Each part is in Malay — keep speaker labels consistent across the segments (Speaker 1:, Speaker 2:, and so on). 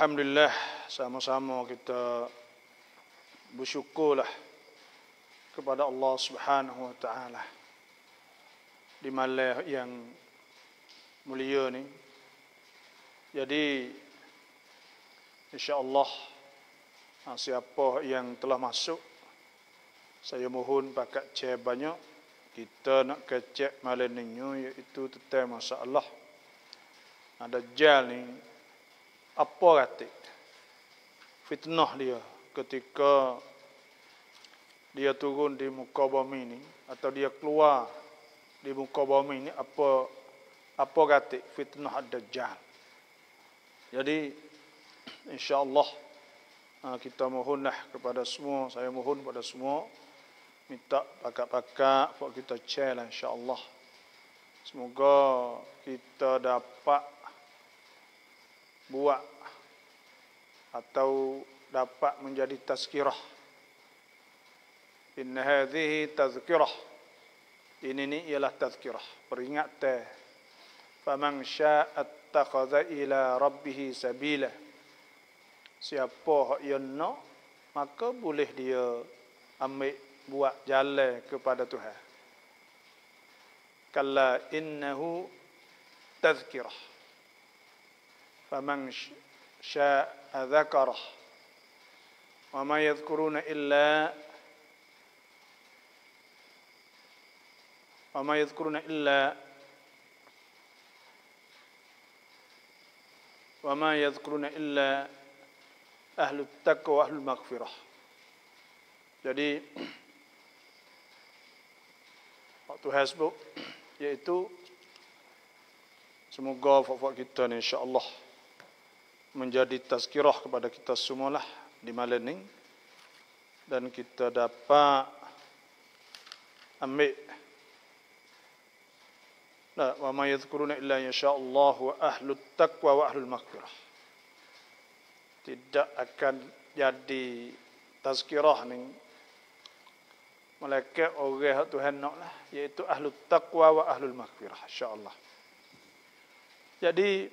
Speaker 1: Alhamdulillah sama-sama kita bersyukurlah kepada Allah Subhanahu Wa Taala di malam yang mulia ni. Jadi insya-Allah ha, siapa yang telah masuk saya mohon pakat cek banyak kita nak kecek malam ni iaitu tentang masalah ada jal ni apa kata fitnah dia ketika dia turun di muka bumi ini atau dia keluar di muka bumi ini apa apa kata fitnah dajjal jadi insyaallah ha, kita mohonlah kepada semua saya mohon kepada semua minta pakak-pakak buat kita share lah insyaallah semoga kita dapat buat atau dapat menjadi tazkirah. Inna hadhihi tazkirah. Ini ni ialah tazkirah. Peringatan. Faman syaa'a takhadha ila rabbih sabila. Siapa yang nak maka boleh dia ambil buat jalan kepada Tuhan. Kalla innahu tazkirah. فمن شاء ذكره وما يذكرون إلا وما يذكرون إلا وما يذكرون إلا أهل التقوى وأهل المغفرة jadi waktu hasbuk yaitu semoga fakfak kita ni insya-Allah menjadi tazkirah kepada kita semualah di malam ini dan kita dapat ambil la wa ma yadhkuruna illa yasha Allah wa ahlu taqwa wa ahlul maghfirah tidak akan jadi tazkirah ni mereka orang yang Tuhan nak lah iaitu ahlu taqwa wa ahlul maghfirah insyaallah jadi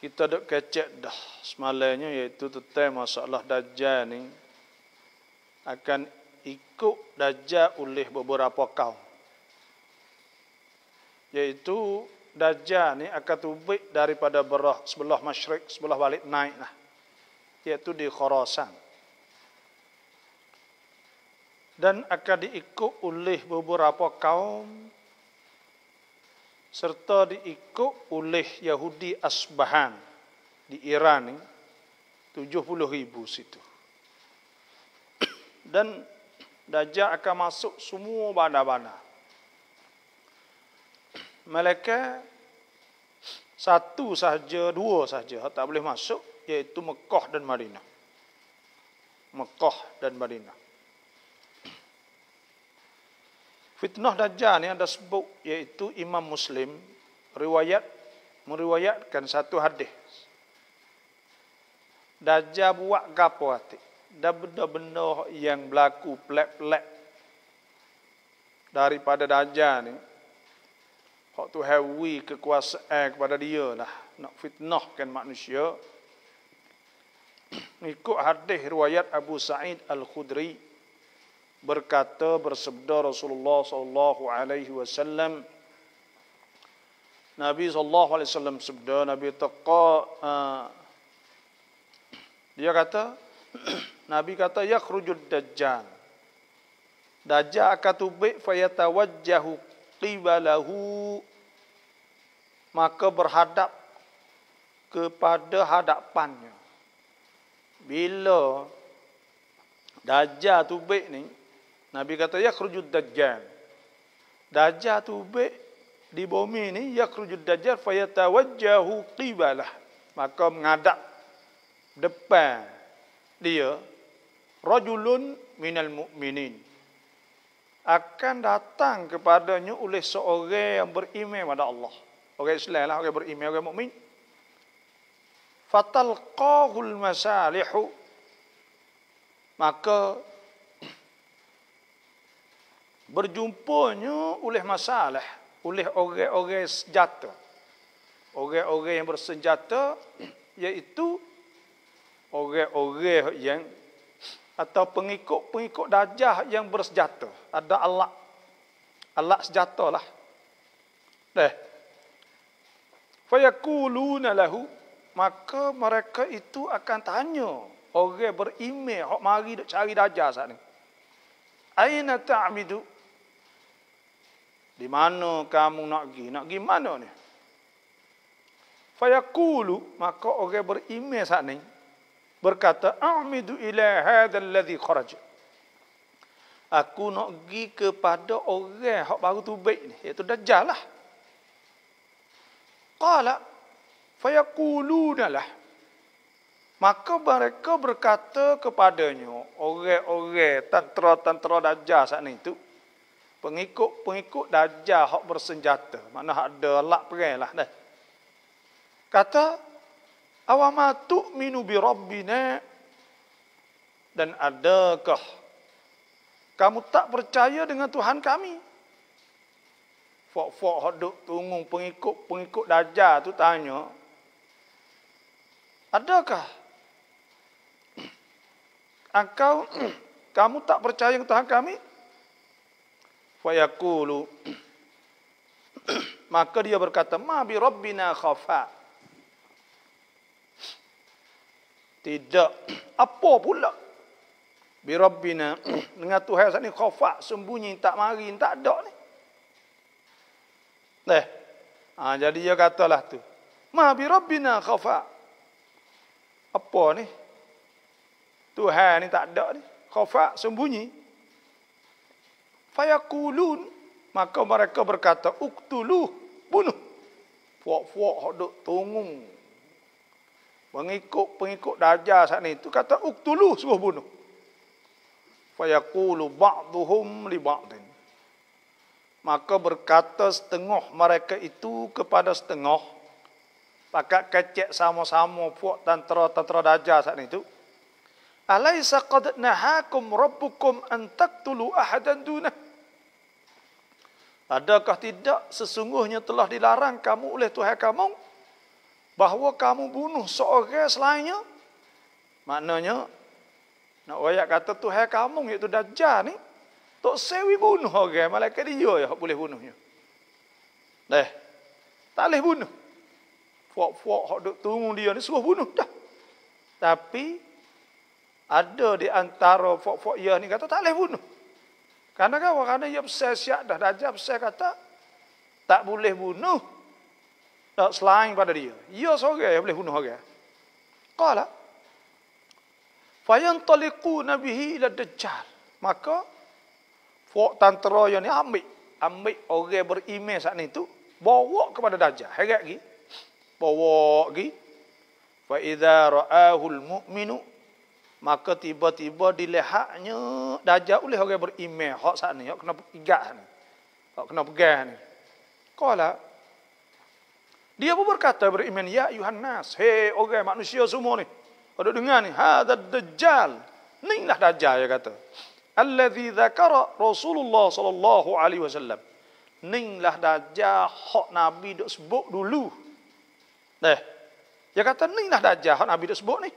Speaker 1: kita dok kecek dah semalanya iaitu tentang masalah dajjal ni akan ikut dajjal oleh beberapa kaum iaitu dajjal ni akan tubik daripada berah sebelah masyrik sebelah balik naik lah iaitu di Khurasan dan akan diikut oleh beberapa kaum serta diikut oleh Yahudi Asbahan di Iran ni 70 ribu situ. Dan Dajjal akan masuk semua bandar-bandar. Mereka satu sahaja, dua sahaja tak boleh masuk iaitu Mekah dan Madinah. Mekah dan Madinah. Fitnah Dajjal ni ada sebut iaitu Imam Muslim riwayat meriwayatkan satu hadis. Dajjal buat gapo hati? Dah benda-benda yang berlaku plek-plek daripada Dajjal ni. Hak tu hawi kekuasaan kepada dia lah. Nak fitnahkan manusia. Ikut hadis riwayat Abu Sa'id Al-Khudri berkata bersabda Rasulullah sallallahu alaihi wasallam Nabi sallallahu alaihi wasallam sabda Nabi taqa ah, dia kata Nabi kata yakhrujud dajjal dajjal akatubi fayatawajjahu qibalahu maka berhadap kepada hadapannya bila dajjal tubik ni Nabi kata ya kerujud dajjal. Dajjal tu be di bumi ni ya kerujud dajjal fayatawajjahu qibalah. Maka mengadap depan dia rajulun minal mu'minin akan datang kepadanya oleh seorang yang beriman kepada Allah. Orang Islam lah, orang beriman, orang mukmin. Fatalqahul masalihu. Maka berjumpanya oleh masalah, oleh orang-orang senjata. Orang-orang yang bersenjata iaitu orang-orang yang atau pengikut-pengikut dajah yang bersenjata. Ada alat. Alat senjata lah. Eh. Fayaquluna lahu maka mereka itu akan tanya orang beriman hok mari dok cari dajah saat ni. Aina ta'midu di mana kamu nak pergi? Nak pergi mana ni? Fayaqulu, maka orang beriman saat ni, berkata, A'midu ila hadhal ladhi kharaja. Aku nak pergi kepada orang yang baru tu baik ni. Iaitu Dajjal lah. Qala, Fayaquluna lah. Maka mereka berkata kepadanya, orang-orang tantra-tantra Dajjal saat ni tu, pengikut-pengikut dajjal hak bersenjata. Mana hak ada lak perilah dah. Kata awama tu'minu bi rabbina dan adakah kamu tak percaya dengan Tuhan kami? Fok-fok hak duk tunggung pengikut-pengikut dajjal tu tanya. Adakah engkau kamu tak percaya dengan Tuhan kami? Fayaqulu, maka dia berkata ma bi rabbina khafa tidak apa pula bi rabbina dengan tuhan sat ni khafa sembunyi tak mari tak ada ni leh ha, jadi dia katalah tu ma bi rabbina khafa apa ni tuhan ni tak ada ni khafa sembunyi Fayakulun. Maka mereka berkata, uktulu, bunuh. Fuak-fuak hodok tungung. Pengikut-pengikut darjah saat ini. Itu kata, uktulu, suruh bunuh. Fayakulu ba'duhum li ba'din. Maka berkata setengah mereka itu kepada setengah. Pakat kecek sama-sama puak tantra-tantra dajah saat itu. Alaysa qad nahakum rabbukum an taqtulu ahadan dunah? Adakah tidak sesungguhnya telah dilarang kamu oleh Tuhan kamu bahawa kamu bunuh seorang selainnya? Maknanya nak royak kata Tuhan kamu itu dajjal ni tok sewi bunuh orang malaikat dia ya boleh bunuhnya. Dah. Tak boleh bunuh. Fuak-fuak hok duk tunggu dia ni suruh bunuh dah. Tapi ada di antara fok-fok ia ni kata tak boleh bunuh. Kerana kenapa? Kerana ia besar siap dah. Dajjal besar kata tak boleh bunuh tak selain pada dia. Ia seorang yang boleh bunuh orang. Kala. Fayan taliku nabihi ila dajjal. Maka fok tantera yang ni ambil. Ambil orang beriman saat ni tu. Bawa kepada dajjal. Herat lagi. Bawa lagi. Fa idza ra'ahu muminu Maka tiba-tiba di lehaknya, dajak oleh orang beriman hak saat ni, hak kena igat ni. Hak kena pegang ni. Qala Dia pun berkata beriman ya Yohanes, hei orang manusia semua ni. Ada dengar ni, hadha dajjal. Ni lah dajjal dia kata. Allazi zakara Rasulullah sallallahu alaihi wasallam. Ni lah dajjal hak Nabi dok sebut dulu. Deh. Dia kata ni lah dajjal hak Nabi dok sebut ni. Nih.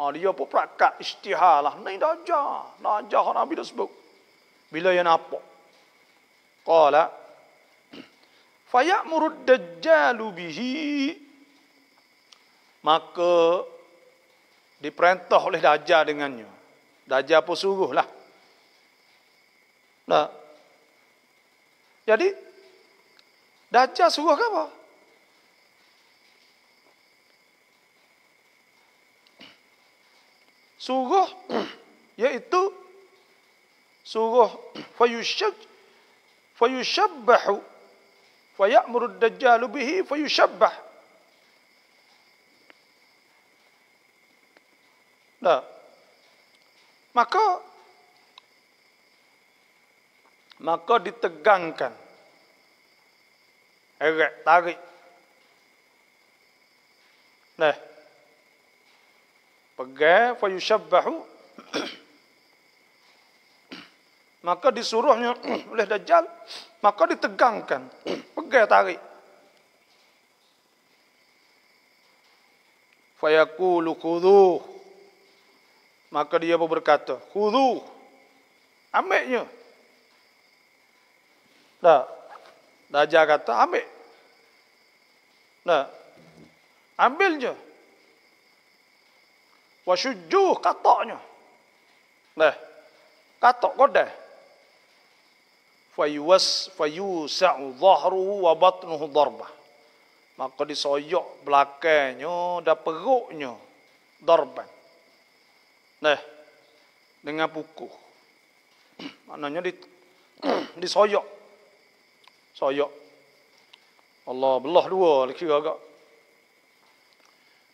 Speaker 1: Ha, dia pun prakat istihar lah. Ini dah ajar. orang Nabi dah sebut. Bila yang apa? Kala. murud dajjalu bihi. Maka diperintah oleh dajah dengannya. Dajah pun suruh lah. Nah. Jadi, dajah suruh ke apa? suruh iaitu suruh fayushab fayushabahu fayamuru dajjal bihi fayushabah nah maka maka ditegangkan erat tarik nah pegang fa yushabbahu maka disuruhnya oleh dajjal maka ditegangkan pegang tarik fa yaqulu khudhu maka dia pun berkata khudhu ambilnya dah dajjal kata ambil nah ambilnya Wasyujuh katoknya. Nah. Katok kode. Fayuwas fayusa'u dhahruhu wa batnuhu dharba. Maka disoyok belakangnya dan peruknya dharba. Nah. Dengan pukuh. Maknanya di disoyok. Soyok. Allah belah dua. Kira agak.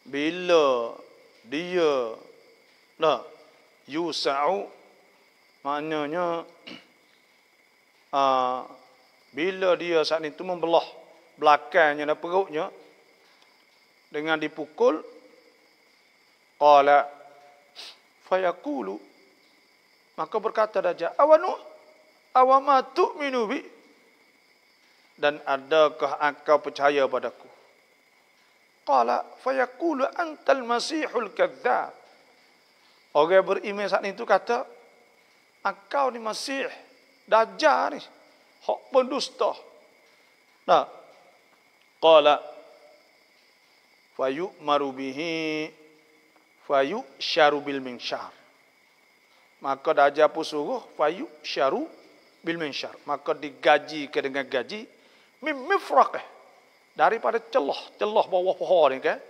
Speaker 1: Bila dia lah yusau maknanya aa, ah, bila dia saat itu membelah belakangnya dan perutnya dengan dipukul qala fayaqulu maka berkata raja awanu awama tu'minu bi dan adakah engkau percaya padaku qala fayaqulu antal masihul kadzdzab orang beriman saat itu kata engkau ni masih dajjal ni hok pendusta nah qala fayumaru bihi fayu syaru bil minsyar maka dajjal pun suruh fayu syaru bil minsyar maka digaji ke dengan gaji mim daripada celah celah bawah pohon ni kan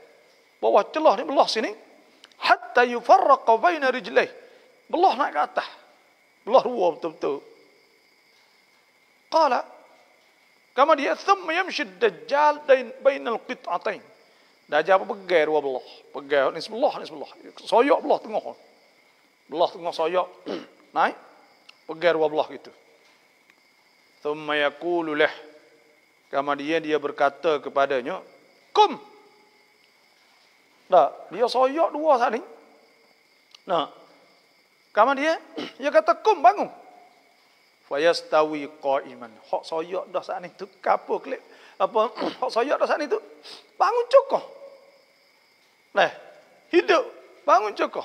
Speaker 1: bawah celah ni belah sini hatta yufarraqa baina rijlaih belah naik ke atas belah dua betul-betul qala kama dia thumma yamshi dajjal bainal qit'atain dajjal pegai dua belah pegai ni sebelah ni sebelah soyok belah tengah belah tengah soyok naik pegai dua belah gitu thumma yaqulu lahu Kemudian dia berkata kepadanya, "Kum." Tak, dia soyok dua saat Nah. Kemudian dia kata, "Kum, bangun." Fayastawi qaiman. Hak soyok dah saat ni tu, kapo klik apa hak soyok dah saat ni tu. Bangun cukup. Nah, hidup bangun cukup.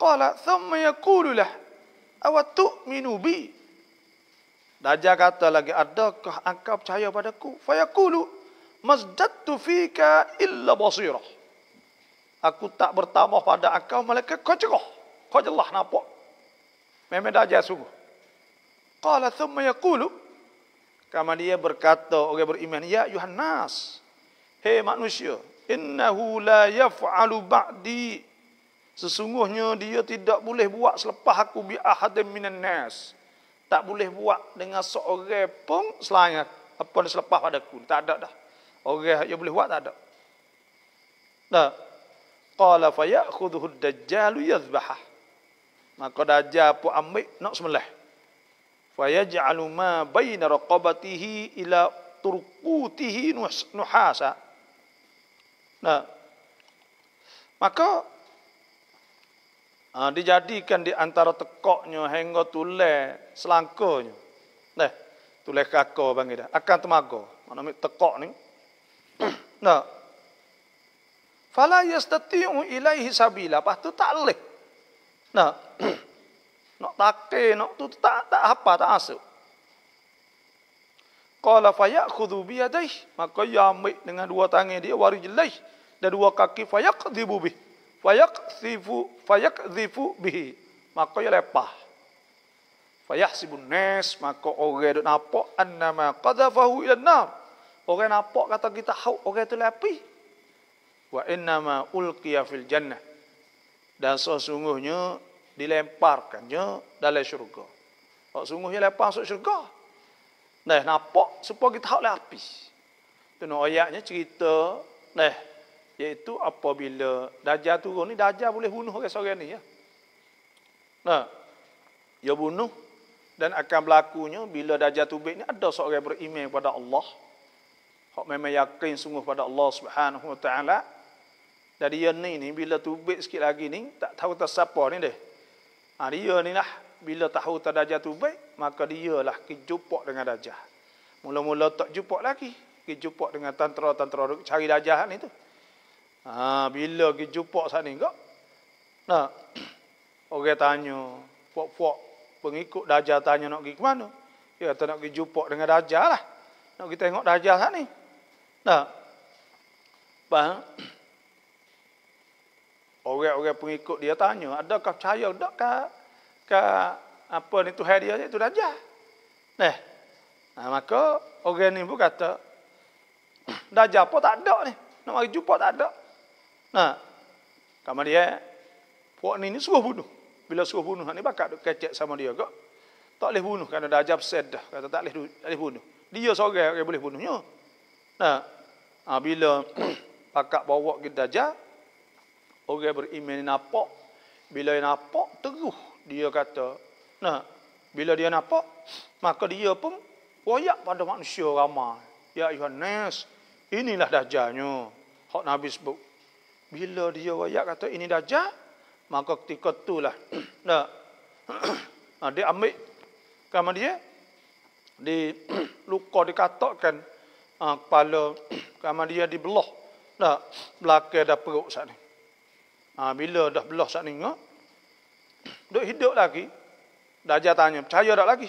Speaker 1: Qala thumma yaqulu lah awatu minu bi Dajjal kata lagi, adakah engkau percaya padaku? Fayaqulu mazdattu fika illa basira. Aku tak bertambah pada engkau malaikat kau cerah. Kau jelah nampak. Memang dajjal sungguh. Qala thumma yaqulu kama dia berkata orang okay, beriman ya Yohanes. hei manusia innahu la yaf'alu ba'di sesungguhnya dia tidak boleh buat selepas aku bi ahadin minan nas tak boleh buat dengan seorang pun selain apa yang selepas pada aku. Tak ada dah. Orang yang boleh buat tak ada. Nah. Qala fa ya'khudhuhu ad-dajjal yadhbahah. Maka dajjal pun ambil nak semelah. Fa yaj'alu ma baina raqabatihi ila turqutihi nuhasa. Nah. Maka Uh, dijadikan di antara tekoknya hingga tulai selangkanya. Nah, tulai kaka panggil dah. Akan temaga. Mana mik tekok ni? nah. Fala yastati'u ilaihi sabila. Lepas tu tak leh. Nah. nak take, nak tu tak tak apa tak asuk. Qala fayakhudhu bi yadayhi, maka ia ambil dengan dua tangan dia warijlaih dan dua kaki fayakdhibu bih. Fayak zifu, fayak zifu bihi maka ia lepah fayahsibun nas maka orang duk napa annama qadhafahu ila nar orang napa kata kita hau orang itu lepi wa innama ulqiya fil jannah dan sesungguhnya dilemparkannya dalam syurga Oh, sungguhnya lepas masuk syurga. Nah, nampak supaya kita hau lepas. Itu ayatnya cerita. Nah, iaitu apabila dajjal turun ni dajjal boleh bunuh orang seorang ni ya. Nah. Dia bunuh dan akan berlakunya bila dajjal tubik ni ada seorang beriman kepada Allah. Hak memang yakin sungguh pada Allah Subhanahu Wa Taala. Dari yang ni ni bila tubik sikit lagi ni tak tahu tak siapa ni deh. Ha, dia ni lah bila tahu tak dajjal tubik maka dialah kejumpa dengan dajjal. Mula-mula tak jumpa lagi. Kejumpa dengan tantra-tantra cari dajjal ni tu. Ha bila pergi jumpa sana kau? Nah. Orang tanya, puak-puak pengikut Dajjal tanya nak pergi ke mana? Dia kata nak pergi jumpa dengan dajah lah. Nak pergi tengok dajah sana. Nah. Bang. Orang-orang pengikut dia tanya, adakah percaya tak ke, ke apa ni Tuhan dia itu dajah. Nah. Ha, nah maka orang ni pun kata, Dajjal pun tak ada ni. Nak pergi jumpa tak ada. Nah, ha. kamu dia, puak ni ni suruh bunuh. Bila suruh bunuh, ni bakat duk kecek sama dia kok. Tak boleh bunuh kerana dah ajar pesed dah. Kata tak boleh, tak boleh bunuh. Dia seorang yang boleh bunuhnya. Nah, ha. ha, bila pakak bawa ke dajah, orang beriman nampak, bila dia nampak, teruh dia kata, nah, bila dia nampak, maka dia pun wayak pada manusia ramai. Ya Yohanes, inilah dajahnya. Hak Nabi sebut, bila dia wayak kata ini dajal, maka ketika itulah. Nah. Ha, dia ambil kamu dia di luka dikatakkan ha, kepala kamu dia dibelah. Nah, belakang dah perut sat ni. Ha, bila dah belah sat ni ngah. Duk hidup lagi. Dajal tanya, percaya tak lagi?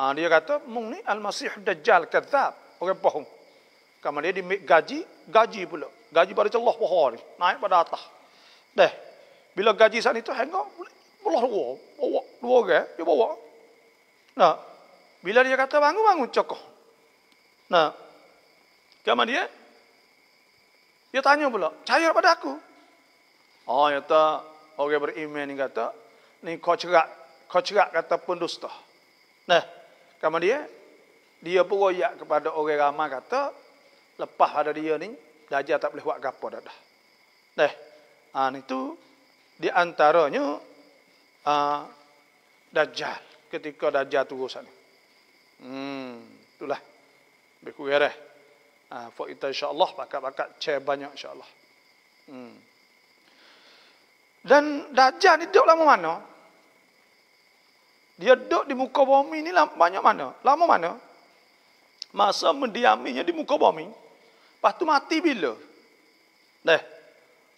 Speaker 1: Ha, dia kata, mung ni al-masih dajjal kadzab. Orang bohong. Kamu dia di gaji, gaji pula. Gaji pada celah poho ni. Naik pada atas. Dah Bila gaji saat itu hengok. Belah dua. Bawa dua orang. Eh? Dia bawa. Nah. Bila dia kata bangun, bangun. Cokoh. Nah. Kemudian dia. Dia tanya pula. Cahaya pada aku. Oh, dia kata. Orang beriman ni kata. Ni kau cerak. Kau cerak kata pendusta. Nah. Kemudian dia. Dia pun royak kepada orang ramai kata. Lepas pada dia ni belajar tak boleh buat gapo dah dah. Dah. Ha, itu di antaranya ha, Dajjal ketika Dajjal turun sana. Hmm, itulah. Lebih kurang dah. Ha, for insya-Allah Pakak-pakak cer banyak insya-Allah. Hmm. Dan Dajjal ni duduk lama mana? Dia duduk di muka bumi ni lama banyak mana? Lama mana? Masa mendiaminya di muka bumi. Lepas tu mati bila? Dah.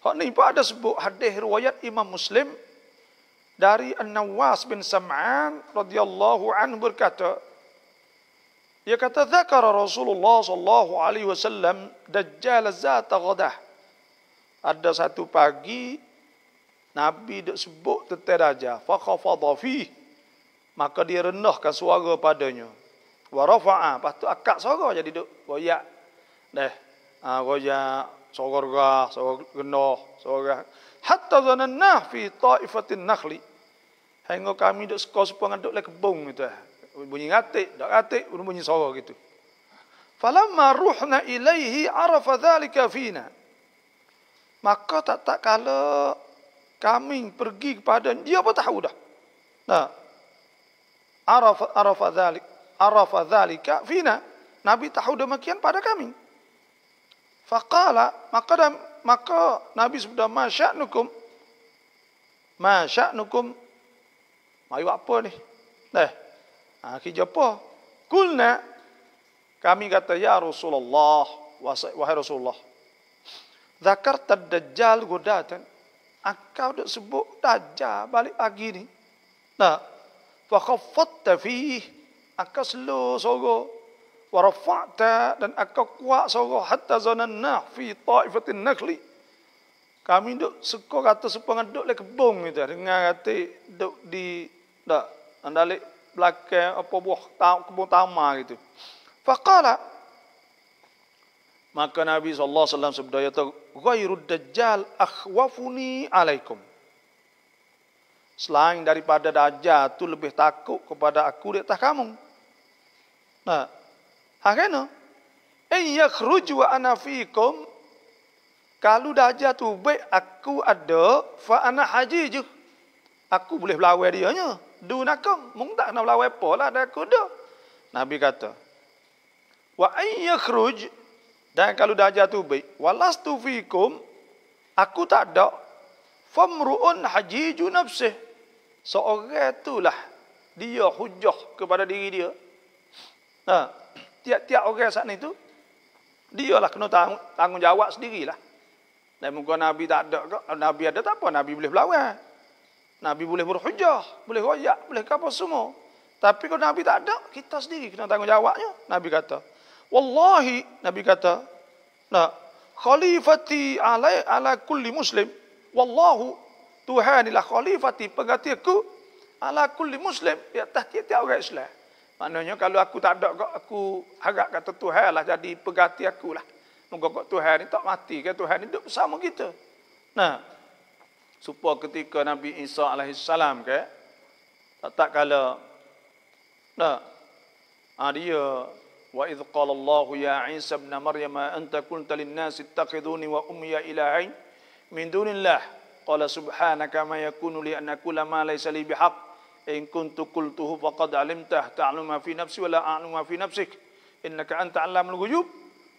Speaker 1: Hak ni pun ada sebut hadis riwayat Imam Muslim dari An-Nawas bin Sam'an radhiyallahu anhu berkata dia kata zakara Rasulullah sallallahu alaihi wasallam dajjal zat ghadah. Ada satu pagi Nabi dak sebut tentang dajjal fa khafadha maka dia rendahkan suara padanya. Wa rafa'a, lepas tu akak suara jadi duk goyak. Dah agoya sogorga sogno soga hatta zananna fi taifatin nakhli hengo kami dok sekos pengan dok lek bung itu eh. bunyi ngatik dok atik bunyi sogo gitu falamma ruhna ilaihi arafa dhalika fina maka tak tak kalau kami pergi kepada dia apa tahu dah nah arafa arafa dhalik arafa dhalika fina nabi tahu demikian pada kami Fakala maka dan maka Nabi sudah masyak nukum masyak nukum Mai apa ni? Dah. Eh, ah ha, ki jopo? Kulna kami kata ya Rasulullah wahai Rasulullah. Zakar dajjal godatan. Akau dok sebut dajjal balik lagi ni. Nah. Fa khaffatta fihi. Akau selo sogo wa dan aku kuat sorok hatta zananna fi ta'ifatin nakli kami dok seko kata supaya duk le kebong itu. dengar kata dok di dak andalik belakang apa buah tahu kebong tama gitu faqala maka nabi sallallahu alaihi wasallam sabda ya tu ghairud dajjal akhwafuni alaikum selain daripada dajjal tu lebih takut kepada aku di atas kamu nah Ha kan? In yakhruj wa ana kalau dah jatuh baik aku ada fa anak haji je. Aku boleh lawai dia nya. Du nakam, mung tak nak lawai apa lah dah aku dah. Nabi kata. Wa in yakhruj dan kalau dah jatuh baik walastu fikum aku tak ada fa famruun haji ju nafsi. Seorang itulah dia hujah kepada diri dia. Nah, ha tiap-tiap orang sana itu lah kena tanggung, tanggungjawab sendirilah. Dan muka Nabi tak ada kok. Nabi ada tak apa. Nabi boleh berlawan. Nabi boleh berhujah. Boleh royak. Boleh apa semua. Tapi kalau Nabi tak ada, kita sendiri kena tanggungjawabnya. Nabi kata. Wallahi. Nabi kata. Nah. Khalifati ala, ala kulli muslim. Wallahu. Tuhanilah khalifati pengatiku ala kulli muslim. Di atas tiap-tiap orang Islam. Maknanya kalau aku tak ada kau, aku harap kata Tuhan lah jadi pegati aku lah. Moga kau Tuhan ni tak mati ke Tuhan ni duduk bersama kita. Nah, supaya ketika Nabi Isa AS ke, tak tak kala, nah, ha, dia, wa idh qala Allah ya Isa ibn Maryam anta kunta lin nas wa ummiya ilahain min dunillah qala subhanaka ma yakunu li an ma laysa li In kuntu kultuhu faqad alimtah ta'lamu ma fi nafsi wa la a'lamu ma fi nafsik innaka anta 'allamul ghuyub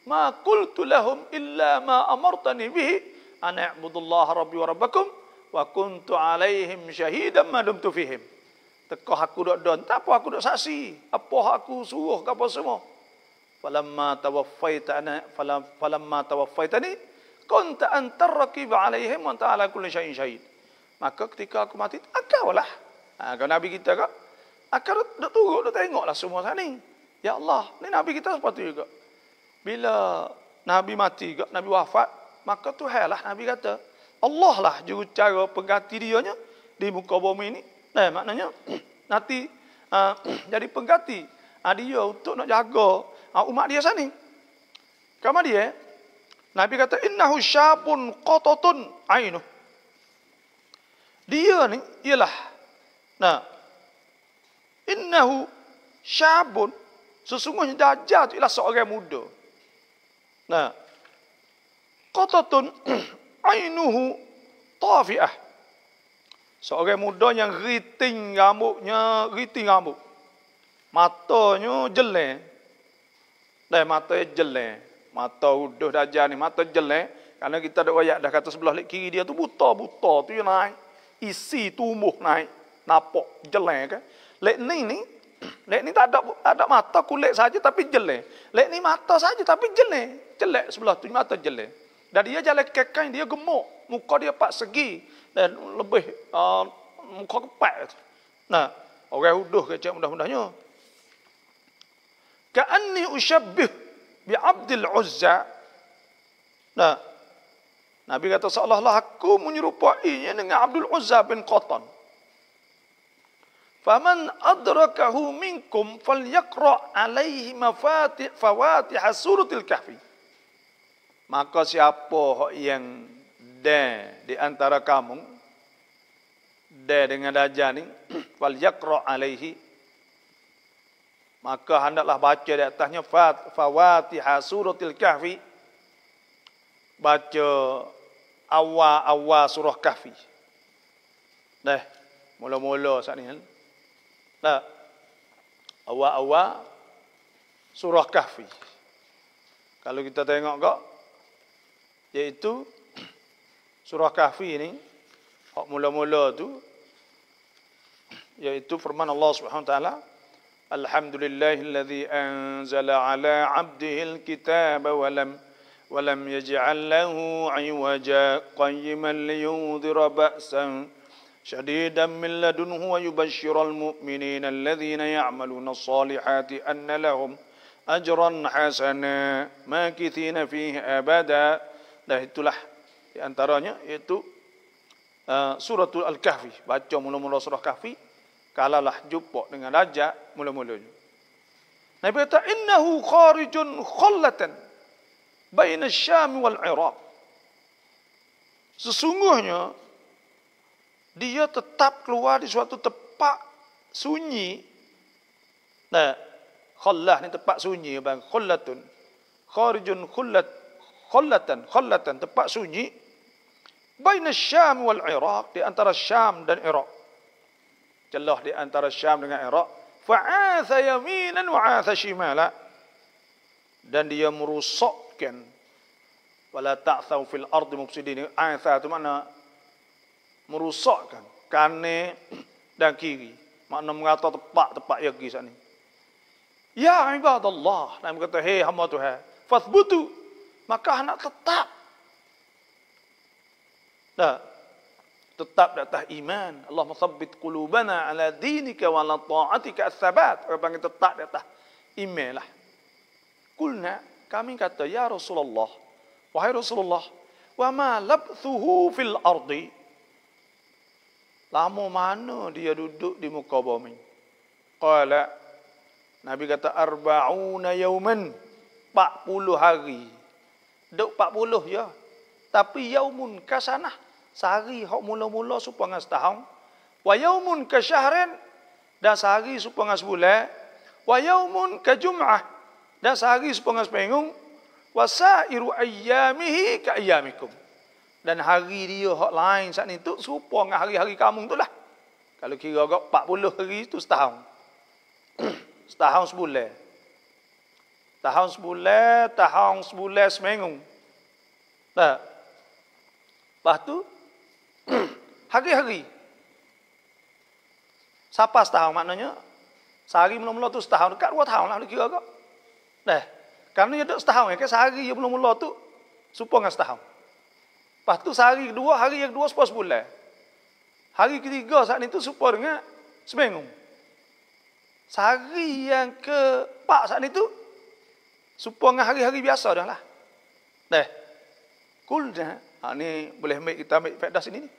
Speaker 1: ma qultu lahum illa ma amartani bihi an a'budullaha rabbi wa rabbakum wa kuntu 'alaihim shahidan ma dumtu fihim teko aku dok don tak apa aku dok saksi apa aku suruh ke apa semua falamma tawaffaita ana falamma tawaffaitani kunta antar raqib 'alaihim wa ta'ala kulli shay'in shahid maka ketika aku mati akaulah Ha, kalau Nabi kita kan, akan duduk turut, duduk tengoklah semua sana. Ya Allah, ni Nabi kita sepatu juga. Bila Nabi mati juga, Nabi wafat, maka tu lah Nabi kata. Allah lah juru cara pengganti dianya di muka bumi ni. Nah, eh, maknanya, nanti uh, jadi pengganti uh, dia untuk nak jaga uh, umat dia sana. Kamu dia, eh? Nabi kata, innahu syabun qototun ainuh. Dia ni, ialah Nah. Innahu syabun. Sesungguhnya dajjal itu ialah seorang muda. Nah. Qototun ainuhu tafi'ah. Seorang muda yang riting rambutnya, riting rambut. Matanya jelek. dah mata jelek. Mata uduh dajjal ni, mata jelek. karena kita ada wayak dah kata sebelah kiri dia tu buta-buta tu naik. Isi tumbuh naik napok jelek kan lek ni ni lek ni tak ada ada mata kulit saja tapi jelek lek ni mata saja tapi jelek jelek sebelah tu mata jelek dan dia jelek kekang dia gemuk muka dia pak segi dan lebih uh, muka kepak nah orang huduh kecek mudah-mudahnya ka'anni usyabbih bi Abdul uzza nah Nabi kata seolah-olah aku menyerupainya dengan Abdul Uzza bin Qatan faman adrakahu minkum falyaqra alaihi mafatih fawatih suratil kahfi maka siapa yang de di antara kamu de dengan dajal ni falyaqra alaihi maka hendaklah baca di atasnya fawatih suratil kahfi baca awal-awal surah kahfi deh mula-mula saat ni kan. Nah, awal-awal surah kahfi. Kalau kita tengok kok, iaitu surah kahfi ini, hak mula-mula tu, iaitu firman Allah Subhanahu Wa Taala, Alhamdulillahilladzi anzala ala abdihi alkitaba wa lam ولم يجعل له عوجا قيما لينذر بأسا شديدا من لدنه ويبشر المؤمنين الذين يعملون الصالحات أن لهم أجرا حسنا ماكثين فيه أبدا dah itulah di antaranya iaitu uh, suratul al-kahfi baca mula-mula surah kahfi kalalah jumpa dengan raja mula-mulanya Nabi kata innahu kharijun khallatan bain asy-syam wal iraq sesungguhnya dia tetap keluar di suatu tempat sunyi. Nah, khullah ni tempat sunyi bang khullatun. Kharijun khullat khullatan khullatan tempat sunyi. Baina Syam wal Iraq di antara Syam dan Iraq. Celah di antara Syam dengan Iraq. Fa'atha yaminan wa'atha shimala. Dan dia merusakkan wala ta'thaw fil ardi mufsidin. Aitha itu makna merusakkan kane dan kiri. Makna mengata tepak-tepak yang kiri sana. Ya ibadallah. Nabi kata, hei hamba Fath Fathbutu. Maka anak tetap. Dah tetap di atas iman. Allah masabbit qulubana ala dinika wa ala ta'atika sabat Orang panggil tetap di atas iman lah. Kulna, kami kata, ya Rasulullah. Wahai Rasulullah. Wa ma labthuhu fil ardi. Lama mana dia duduk di muka bumi? Qala Nabi kata arbauna yauman 40 hari. Duk 40 ya. Tapi yaumun ka sana sehari hok mula-mula supaya setahun. Wa yaumun ka syahrin dan sehari supaya sebulan. Wa yaumun ka jum'ah dan sehari supaya sepenggung. Wa sa'iru ayyamihi ka ayyamikum dan hari dia hot lain saat ni tu serupa dengan hari-hari kamu tu lah. Kalau kira agak 40 hari tu setahun. setahun sebulan. Tahun sebulan, tahun sebulan seminggu. Tak. Lepas tu hari-hari Siapa setahun maknanya? Sehari mula-mula tu setahun. Dekat dua tahun lah kira-kira. Dah. Kerana dia duduk setahun. Ya, kan? ke Sehari dia mula-mula tu. Supa dengan setahun. Lepas tu sehari kedua, hari yang kedua sepuluh sebulan. Hari ketiga saat ni tu serupa dengan seminggu. Sehari yang ke empat saat ni tu serupa dengan hari-hari biasa dah lah. Dah. Eh, Kulna, ha, ni boleh ambil kita ambil faedah sini ni.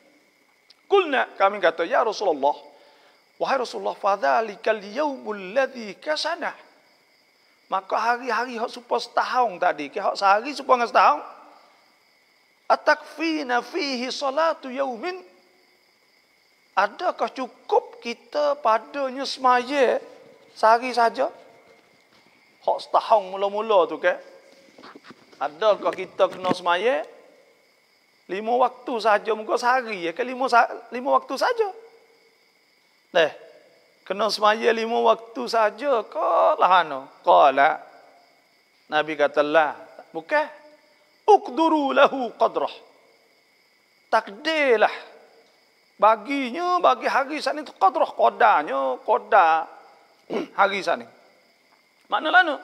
Speaker 1: Kulna, kami kata, Ya Rasulullah, Wahai Rasulullah, Fadhalikal yawmul ladhi kasanah. Maka hari-hari yang supaya setahun tadi, yang sehari supaya setahun, Atakfina fihi salatu yaumin? Adakah cukup kita padanya semaya sehari saja? Hak setahun mula-mula tu ke? Adakah kita kena semaya? Lima waktu saja muka sehari ya? Kan lima, lima waktu saja? Eh, kena semaya lima waktu saja. Kau lah, hano, anu? Nabi kata lah. Bukan? uqduru lahu qadrah takdirlah baginya bagi hari sana itu qadrah qadanya qada hari sana makna lanu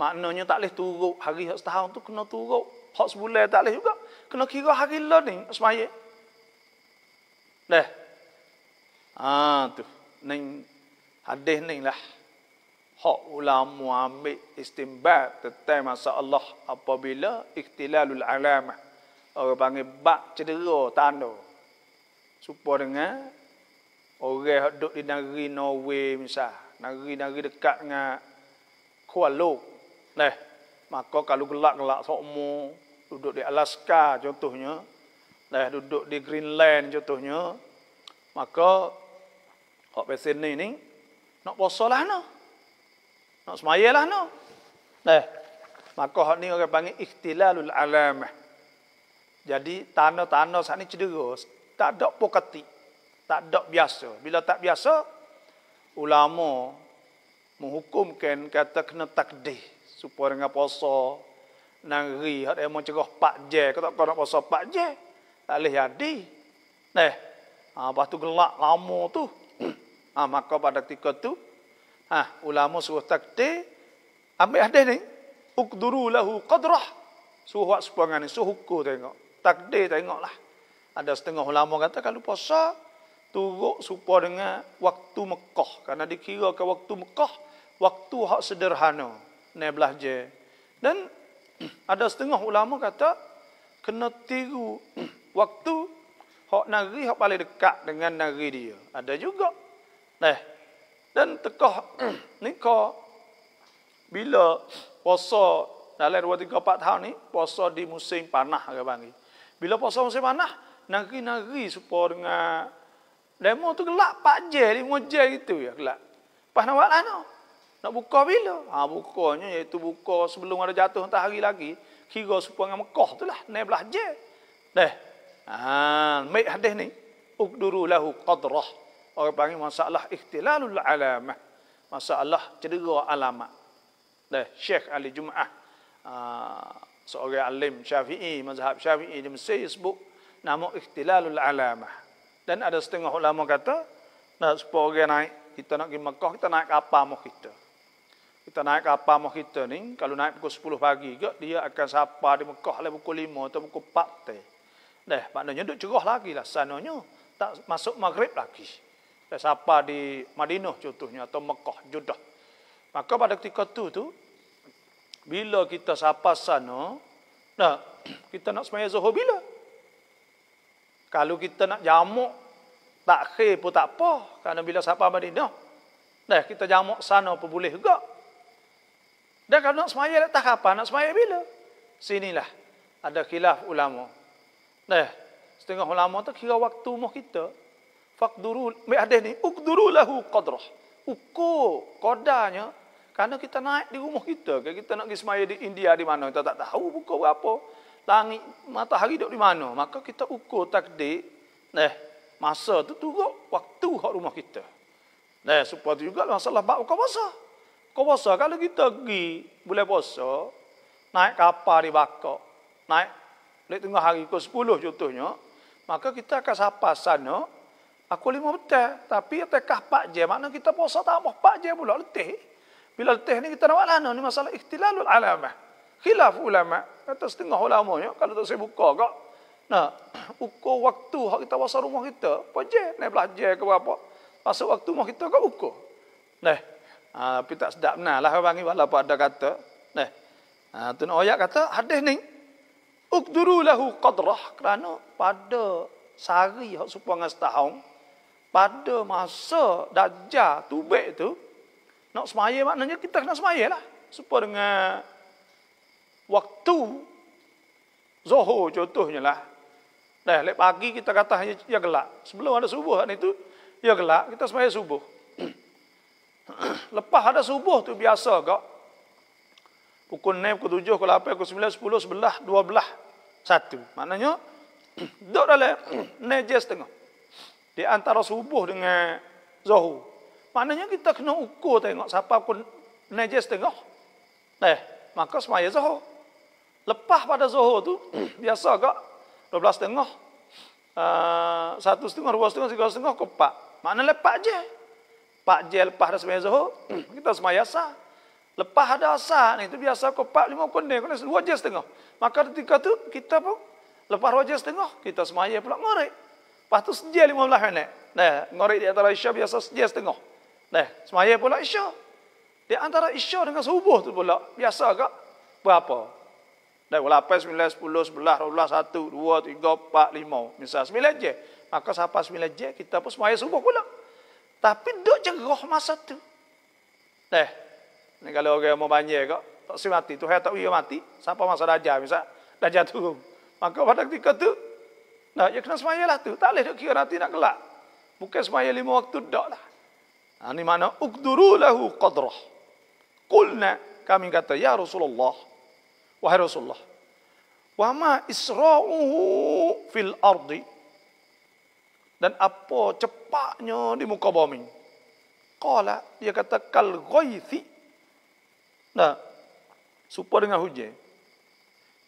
Speaker 1: maknanya tak leh turun hari setahun tu kena turun hak sebulan tak leh juga kena kira hari lah ni semaya deh ah ha, tu ning hadis ning lah hak ulama ambil istimbat tentang masa Allah apabila ikhtilalul alam orang panggil bak cedera tanda supaya dengan orang yang duduk di negeri Norway misal negeri-negeri dekat dengan Kuala nah, maka kalau gelak-gelak sokmu duduk di Alaska contohnya nah, duduk di Greenland contohnya maka orang pesen ni ini nak bosalah lah nah. Nak semaya lah no. Eh, maka hak ni orang panggil ikhtilalul alam. Jadi tanah-tanah saat ni cedera. Tak ada pokati. Tak ada biasa. Bila tak biasa, ulama menghukumkan kata kena takdeh. Supaya dengan puasa, nangri, hak dia mencerah pak je. Kau tak nak puasa pak je. Tak boleh jadi. Eh, ha, lepas tu gelak lama tu. ha, maka pada ketika tu, Ha, ulama suruh takte ambil hadis ni. Ukduru lahu qadrah. Suruh buat sepuangan ni, suruh hukum tengok. Takde tengoklah. Ada setengah ulama kata kalau puasa turuk serupa dengan waktu Mekah. Karena dikira ke waktu Mekah, waktu hak sederhana. Ni je. Dan ada setengah ulama kata kena tiru waktu hak negeri hak paling dekat dengan negeri dia. Ada juga. Nah, eh, dan tekah nikah. Bila puasa dalam dua, tiga, empat tahun ni, puasa di musim panah. Bila puasa musim panah, nari-nari supaya dengan demo tu gelak pak je, lima je gitu ya, gelak. Pas nak buat lah, Nak buka bila? Ha, bukanya iaitu buka sebelum ada jatuh entah hari lagi. Kira supaya dengan Mekah tu lah, naik belah je. Deh, ha, make hadis ni. Ukdurulahu qadrah orang panggil masalah ikhtilalul alamah. Masalah cedera alamat. Dah Syekh Ali Jumaah seorang alim Syafi'i mazhab Syafi'i di Mesir sebut nama ikhtilalul alamah. Dan ada setengah ulama kata nak sepuluh orang naik kita nak pergi Mekah kita naik kapal mu kita. Kita naik kapal mu kita ni kalau naik pukul 10 pagi ke dia akan sapa di Mekah lah pukul 5 atau pukul 4 teh. Dah maknanya duk cerah lagi lah sanonya tak masuk maghrib lagi. Saya sapa di Madinah contohnya atau Mekah, Jeddah. Maka pada ketika tu tu bila kita sapa sana, nah kita nak sembahyang Zuhur bila? Kalau kita nak jamuk takhir pun tak apa, kerana bila sapa Madinah. Dah kita jamuk sana pun boleh juga. Dan kalau nak sembahyang tak apa, nak sembahyang bila? Sinilah ada khilaf ulama. Nah, setengah ulama tu kira waktu mu kita, faqduru mai hadis ni uqduru lahu qadrah ukur kodanya kerana kita naik di rumah kita ke kita nak pergi semaya di India di mana kita tak tahu buka berapa langit matahari duduk di mana maka kita ukur takdir eh masa tu turun waktu di rumah kita eh supaya juga masalah bab kau puasa kau puasa kalau kita pergi boleh puasa naik kapal di bakok naik di tengah hari ke sepuluh contohnya maka kita akan sampai sana Aku lima petang. Tapi tekah pak je. Maknanya kita puasa tamah pak je pula. Letih. Bila letih ni kita nak buat lana. Ini masalah ikhtilalul alamah. Khilaf ulama. Kata setengah ulama ni. Kalau tak saya buka kak. Nah. Ukur waktu hak kita puasa rumah kita. Apa je? Nak belajar ke apa? Masuk waktu rumah kita kak ukur. Nah. Ha, tapi tak sedap benar lah. Bangi walaupun ada kata. Nah. Ha, tu nak ayat kata. Hadis ni. Ukduru lahu qadrah. Kerana pada sari hak supaya dengan setahun pada masa dajah, tubek tu nak semaya maknanya kita kena semayalah supaya dengan waktu zuhur contohnya lah dah lek pagi kita kata hanya ya gelak sebelum ada subuh kan itu ya gelak kita semaya subuh lepas ada subuh tu biasa gak pukul 9 pukul 7 pukul 8 pukul 9 10 11 12 1 maknanya duduk dalam nejes setengah di antara subuh dengan zuhur. Maknanya kita kena ukur tengok siapa pun najis tengok. Eh, maka semaya zuhur. Lepas pada zuhur tu, biasa kak, 12 tengah, ah, satu setengah, dua setengah, tiga setengah, kepak. Mana lepak je. Pak je lepas dah semaya zuhur, kita semaya sa, Lepas ada asar ni, tu biasa ke kepak lima kundi, kundi dua je setengah. Maka ketika tu, kita pun lepas dua je setengah, kita semaya pula ngorek. Lepas tu senja 15 minit. Nah, ngorek di antara isya biasa senja setengah. Nah, semaya pula isya. Di antara isya dengan subuh tu pula biasa agak berapa? Dah wala pas 9 10 11 12 1 2 3 4 5. Misal 9 je. Maka siapa 9 je kita pun semaya subuh pula. Tapi duk jeroh masa tu. Nah. Ni kalau orang mau banyak kok tak si mati tu hayat tak wiyo mati. Siapa masa dajah misal dajah turun. Maka pada ketika tu Nah, ya kena semayalah tu. Tak boleh kira nanti nak kelak. Bukan semaya lima waktu tak lah. Ha, ini makna, ukduru lahu qadrah. Kulna, kami kata, ya Rasulullah. Wahai Rasulullah. Wa ma isra'uhu fil ardi. Dan apa cepatnya di muka bumi. Kala, dia kata, kal ghaithi. Nah, supaya dengan hujan.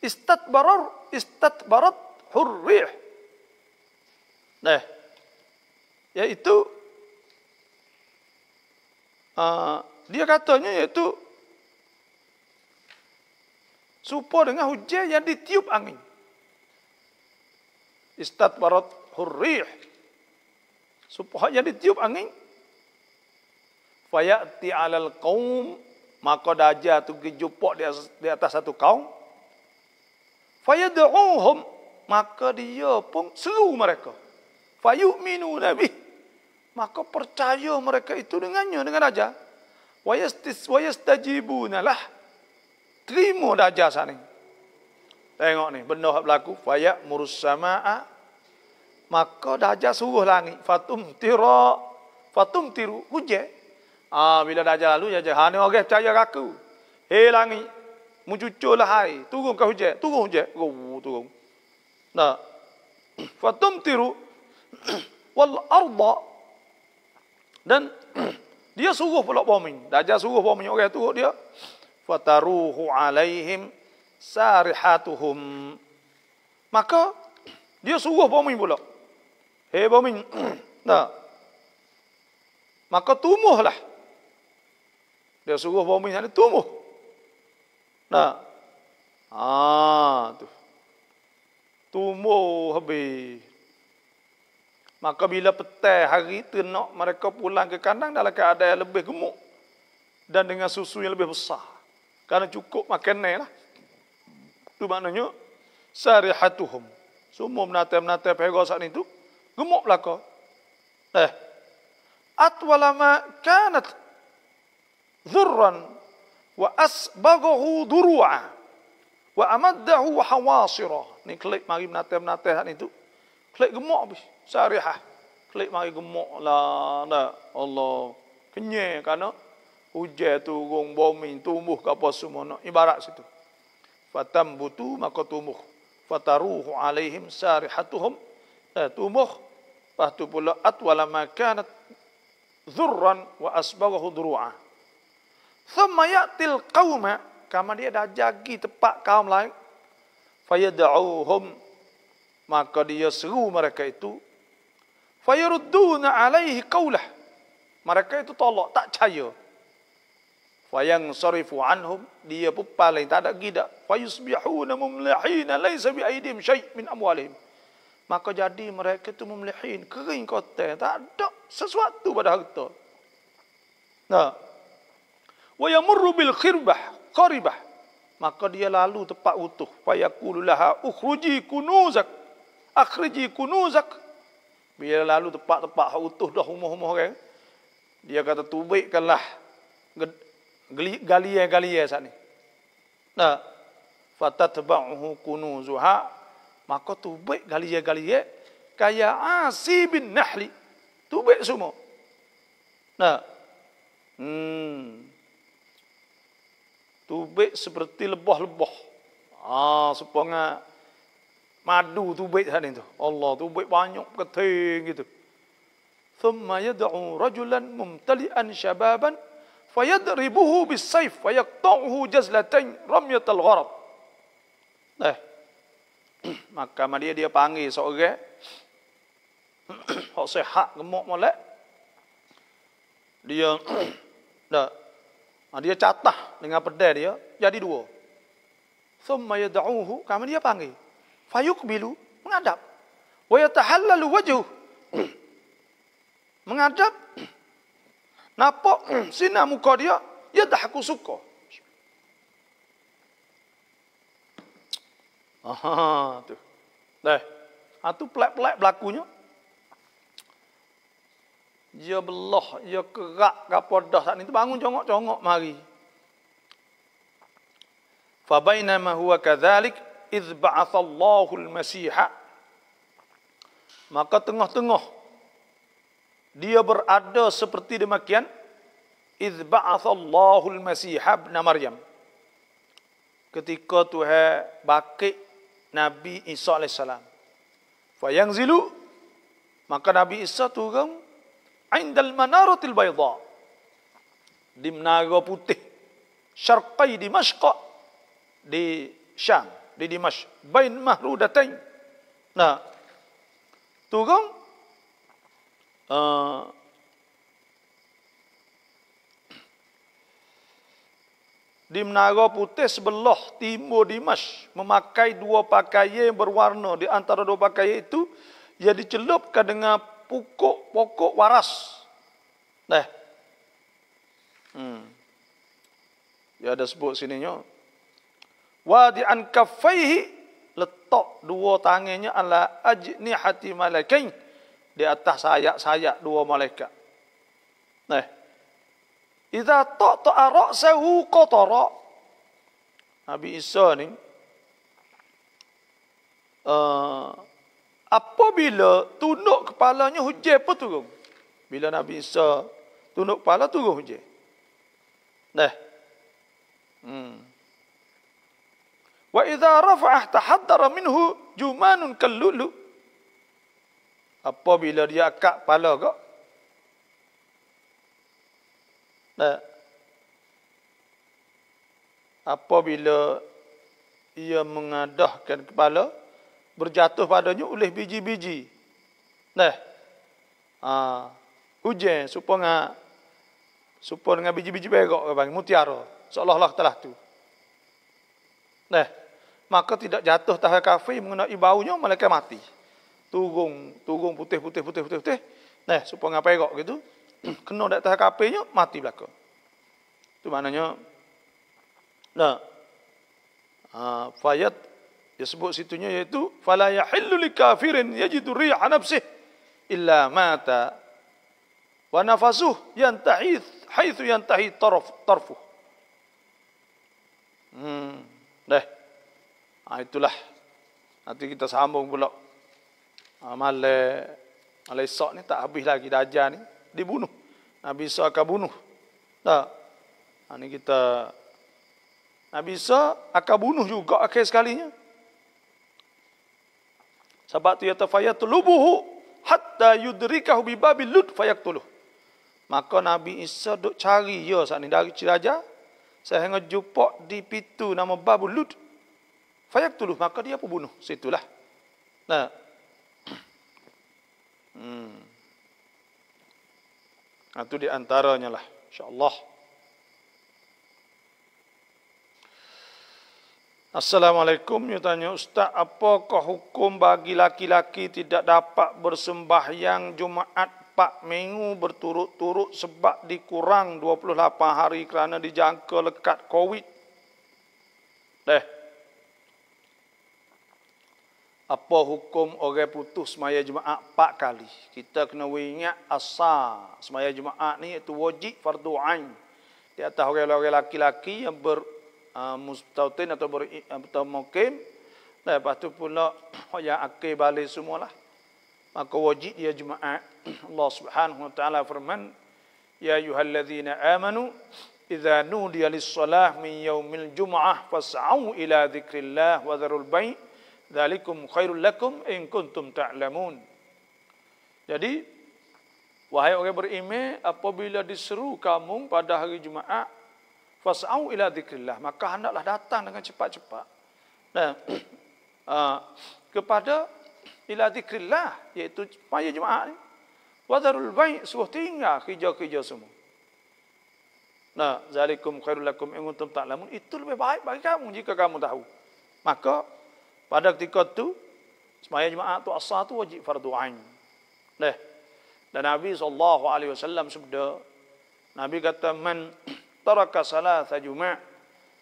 Speaker 1: Istat barat, istat barat hurrih. Nah, eh, iaitu uh, dia katanya yaitu supo dengan hujan yang ditiup angin. Istat barat hurrih. supoh yang ditiup angin. Fayati alal kaum maka daja tu gejupok di di atas satu kaum. Fayadu'uhum maka dia pun seru mereka minu nabi maka percaya mereka itu dengannya dengan raja wayastis wayastajibu nalah. terima raja sana tengok ni benda hak berlaku fayak murus samaa, maka raja suruh langit fatum tiru, fatum tiru hujan ah bila raja lalu raja ha ni orang okay, percaya aku hei langit mencucullah air turun ke hujan turun hujan oh, turun nah fatum tiru wal arda dan dia suruh pula bumi dajal suruh bumi orang tu dia fataruhu alaihim sarihatuhum maka dia suruh bumi pula hey bumi nah maka tumbuhlah dia suruh bumi sana tumbuh nah ah tu tumbuh habis Maka bila petai hari itu nak mereka pulang ke kandang dalam keadaan yang lebih gemuk. Dan dengan susu yang lebih besar. Karena cukup makan ni lah. Itu maknanya, sarihatuhum. Semua menatai-menatai pegawai saat itu, gemuk kau. Eh, atwalama kanat dhurran wa asbaghu dhurwa wa amaddahu hawasirah. ni klik mari menatai-menatai hak ni Klik gemuk habis. Sarihah. klik mari gemuk lah. Nah, Allah. Kenyai kerana hujan turun, bomin, tumbuh ke apa semua. Nak. Ibarat situ. Fatam butu maka tumbuh. Fataruhu alaihim sarihatuhum. Eh, tumbuh. Lepas tu pula atwala makanat zurran wa asbarahu duru'ah. Thumma ya'til qawma. Kama dia dah jagi tempat kaum lain. Fayada'uhum maka dia seru mereka itu fayarudduna alaihi qaulah mereka itu tolak tak percaya yang sarifu anhum dia pun paling tak ada gida fayusbihuna mumlihina laisa bi Aidim syai min amwalihim maka jadi mereka itu mumlihin kering kota tak ada sesuatu pada harta nah wa yamurru bil khirbah qaribah maka dia lalu tepat utuh fayaqulu laha ukhruji kunuzak akhriji kunuzak. Bila lalu tempat tepat utuh dah rumah-rumah orang. Dia kata tubikkanlah galia-galia sat ni. Nah, fatatba'uhu kunuzuha maka tubik galia-galia kaya asi bin nahli. Tubik semua. Nah. Hmm. Tubik seperti lebah-lebah. Ah, supaya madu tu baik hal itu. Allah tu baik banyak keting gitu. Thumma yad'u rajulan mumtali'an syababan fayadribuhu bisayf fayaqta'uhu jazlatain ramyatal gharab. Eh. Maka dia dia panggil seorang hak sehat gemuk molek. Dia dah ah, dia catah dengan pedang dia jadi dua. Thumma yad'uhu kami dia panggil fayukbilu menghadap wa yatahallalu wajuh menghadap napa sina muka dia ya dahku suka aha tu deh atu ha, plek-plek belakunya Ya Allah, ya kerak kapal saat itu bangun congok-congok mari. Fabaina ma huwa kadzalik iz ba'athallahu al-masiha maka tengah-tengah dia berada seperti demikian iz ba'athallahu al-masiha ibn maryam ketika Tuhan bakit Nabi Isa alaihi salam fa yanzilu maka Nabi Isa turun Aindal manaratil bayda di menara putih syarqai di Masqa di Syam di Dimash. Bain mahru datang. Nah. Turun. Uh, di menara putih sebelah timur Dimash. Memakai dua pakaian yang berwarna. Di antara dua pakaian itu. Ia dicelupkan dengan pokok-pokok waras. Nah. Hmm. Ya ada sebut sininya wadi'an kaffaihi letak dua tangannya ala ajni hati malaikain di atas sayap-sayap dua malaikat. Nah. Idza ta'ta ra'sahu qatara. Nabi Isa ni uh, apabila tunduk kepalanya hujan pun turun. Bila Nabi Isa tunduk kepala turun hujan. Nah. Hmm. Wa idza rafa'a tahaddara minhu jumanun Apa bila dia akak kepala kau. Nah. bila ia mengadahkan kepala berjatuh padanya oleh biji-biji. Nah. Ha, hujan supaya supaya dengan biji-biji berok ke bang mutiara seolah-olah telah tu. Nah maka tidak jatuh tahal kafir mengenai baunya mereka mati. Turung, turung putih putih putih putih putih. Nah, supaya ngapa kok gitu? Kena dak tahal kafirnya mati belaka. Itu maknanya nah uh, fayat disebut situnya yaitu fala yahillu likafirin yajidu riha nafsihi illa mata wa nafasuh yantahi haitsu yantahi taraf tarfuh. Hmm, deh. Ah, itulah nanti kita sambung pula amal ah, al Isak ni tak habis lagi dajal ni dibunuh Nabi Isa akan bunuh tak ini ah, kita Nabi Isa akan bunuh juga akhir sekalinya sebab tu ya lubuhu hatta yudrikahu bi babil lut fayaqtuluh maka Nabi Isa duk cari ya saat ni dari Ciraja saya hanya jumpa di pintu nama babul lut Fayaktuluh, maka dia pun bunuh. Situlah. Nah. Hmm. Nah, itu di antaranya lah. Insya Allah. Assalamualaikum. Dia tanya, Ustaz, apakah hukum bagi laki-laki tidak dapat bersembahyang Jumaat Pak minggu berturut-turut sebab dikurang 28 hari kerana dijangka lekat COVID? Dah. Eh apa hukum orang putus semaya jemaah empat kali. Kita kena ingat asal semaya jemaah ni itu wajib fardu ain. Di atas orang-orang lelaki laki yang ber uh, atau ber eh, atau mukim. Lepas tu pula yang akil balik semualah. Maka wajib dia jemaah. Allah Subhanahu wa taala firman Ya ayyuhalladzina amanu idza nudiya lis-salah min yaumil jumaah, fas'au ila dzikrillah wa dzarul bai' dalikum khairul lakum in kuntum ta'lamun. Jadi wahai orang beriman apabila diseru kamu pada hari Jumaat fas'au ila zikrillah maka hendaklah datang dengan cepat-cepat. Nah, uh, kepada ila zikrillah iaitu pada Jumaat ni. Wadarul bai' suruh tinggal kerja-kerja semua. Nah, zalikum khairul lakum in kuntum ta'lamun. Itu lebih baik bagi kamu jika kamu tahu. Maka pada ketika tu semayang jemaah tu asal tu wajib fardu ain. Dan Nabi SAW alaihi Nabi kata man taraka salasa jumaah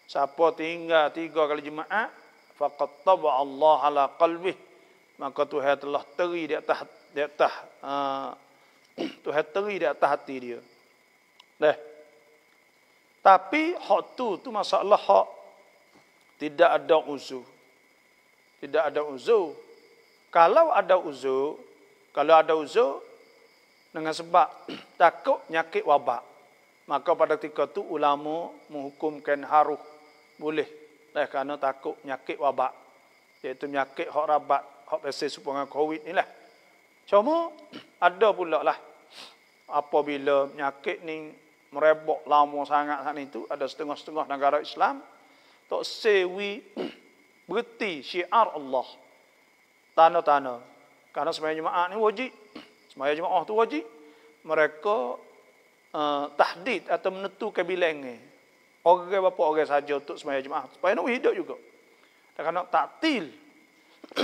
Speaker 1: siapa tinggal tiga kali jemaah faqad taba Allah ala qalbi maka Tuhan telah teri di atas di atas uh, Tuhan teri di atas hati dia. Leh. Tapi hak tu tu masalah hak tidak ada usul tidak ada uzur. Kalau ada uzur, kalau ada uzur dengan sebab takut nyakit wabak, maka pada ketika itu ulama menghukumkan haruh boleh. Eh, kerana takut nyakit wabak. Iaitu nyakit hak rabat, hak pesis sepuluh COVID ni lah. Cuma ada pula lah. Apabila nyakit ni merebok lama sangat saat itu, ada setengah-setengah negara Islam. Tak sewi berhenti syiar Allah. tanah-tanah. Karena semaya jemaah ni wajib. semaya jemaah tu wajib. Mereka uh, tahdid atau menentukan bilang ni. Orang berapa orang saja untuk semaya jemaah. Supaya nak hidup juga. Dan kerana taktil.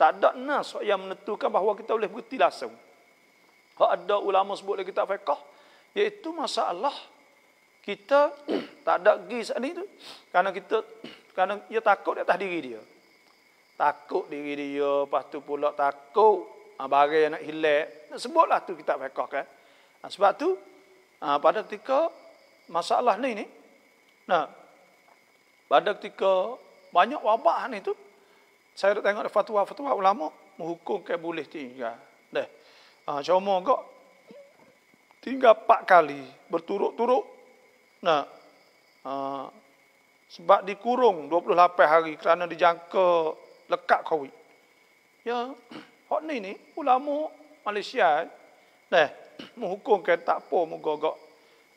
Speaker 1: tak ada nas yang menentukan bahawa kita boleh berhenti langsung. Kalau ada ulama sebut dalam kitab fiqah. Iaitu masalah kita tak ada gi saat ni tu. Kerana kita kerana dia takut di atas diri dia. Takut diri dia. Lepas tu pula takut. Ha, ah, barang yang nak hilang. Nak sebutlah tu kita fekoh kan. Ah, sebab tu. Ah, pada ketika. Masalah ni ni. Nah. Pada ketika. Banyak wabak ni tu. Saya dah tengok fatwa-fatwa ulama. Menghukum ke boleh tinggal. Dah. Ha, cuma kok. Tinggal empat kali. berturuk-turuk Nah sebab dikurung 28 hari kerana dijangka lekat covid ya hak ni ni ulama Malaysia dah menghukum kata tak apa moga-moga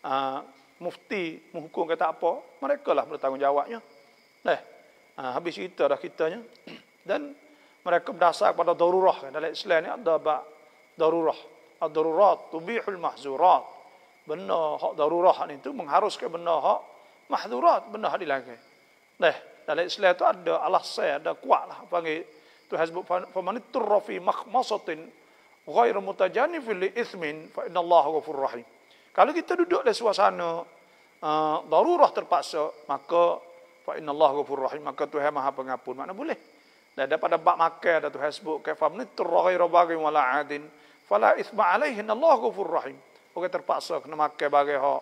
Speaker 1: ah, mufti menghukum tak apa mereka lah bertanggungjawabnya dah habis cerita dah kitanya dan mereka berdasar pada darurah kan, dalam Islam ni ada bab darurah ad-darurat tubihul mahzurat benda hak darurah ni tu mengharuskan benda hak mahdurat benda di langit. Dah, dalam Islam itu ada Allah alasan, ada kuat lah. Panggil tu hasbuk pemani turrafi makhmasatin ghair mutajani li ismin fa innallahu ghafur rahim. Kalau kita duduk dalam suasana uh, darurah terpaksa, maka fa innallahu ghafur rahim, maka Tuhan maha pengampun. Mana boleh? Dan pada bab makan ada tu hasbuk kaifa man turra bagi wala adin fala isma alaihi innallahu ghafur rahim. Orang terpaksa kena makan bagi hak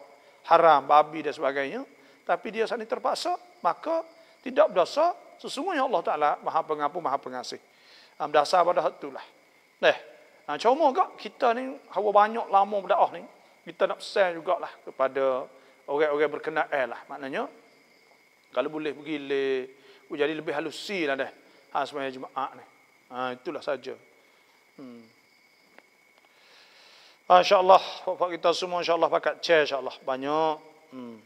Speaker 1: haram babi dan sebagainya tapi dia saat ini terpaksa, maka tidak berdosa. Sesungguhnya Allah Ta'ala maha pengampu, maha pengasih. Um, dasar pada itu lah. Eh, nah, ha, cuma juga kita ni, hawa banyak lama berdoa ni, kita nak share juga lah kepada orang-orang air lah. Maknanya, kalau boleh pergi le, jadi lebih halusi lah dah. Ha, sebenarnya Jumaat ni. Ha, itulah saja. Hmm. Masya Allah, bapak kita semua insya Allah pakat chair insya Allah. Banyak. Hmm.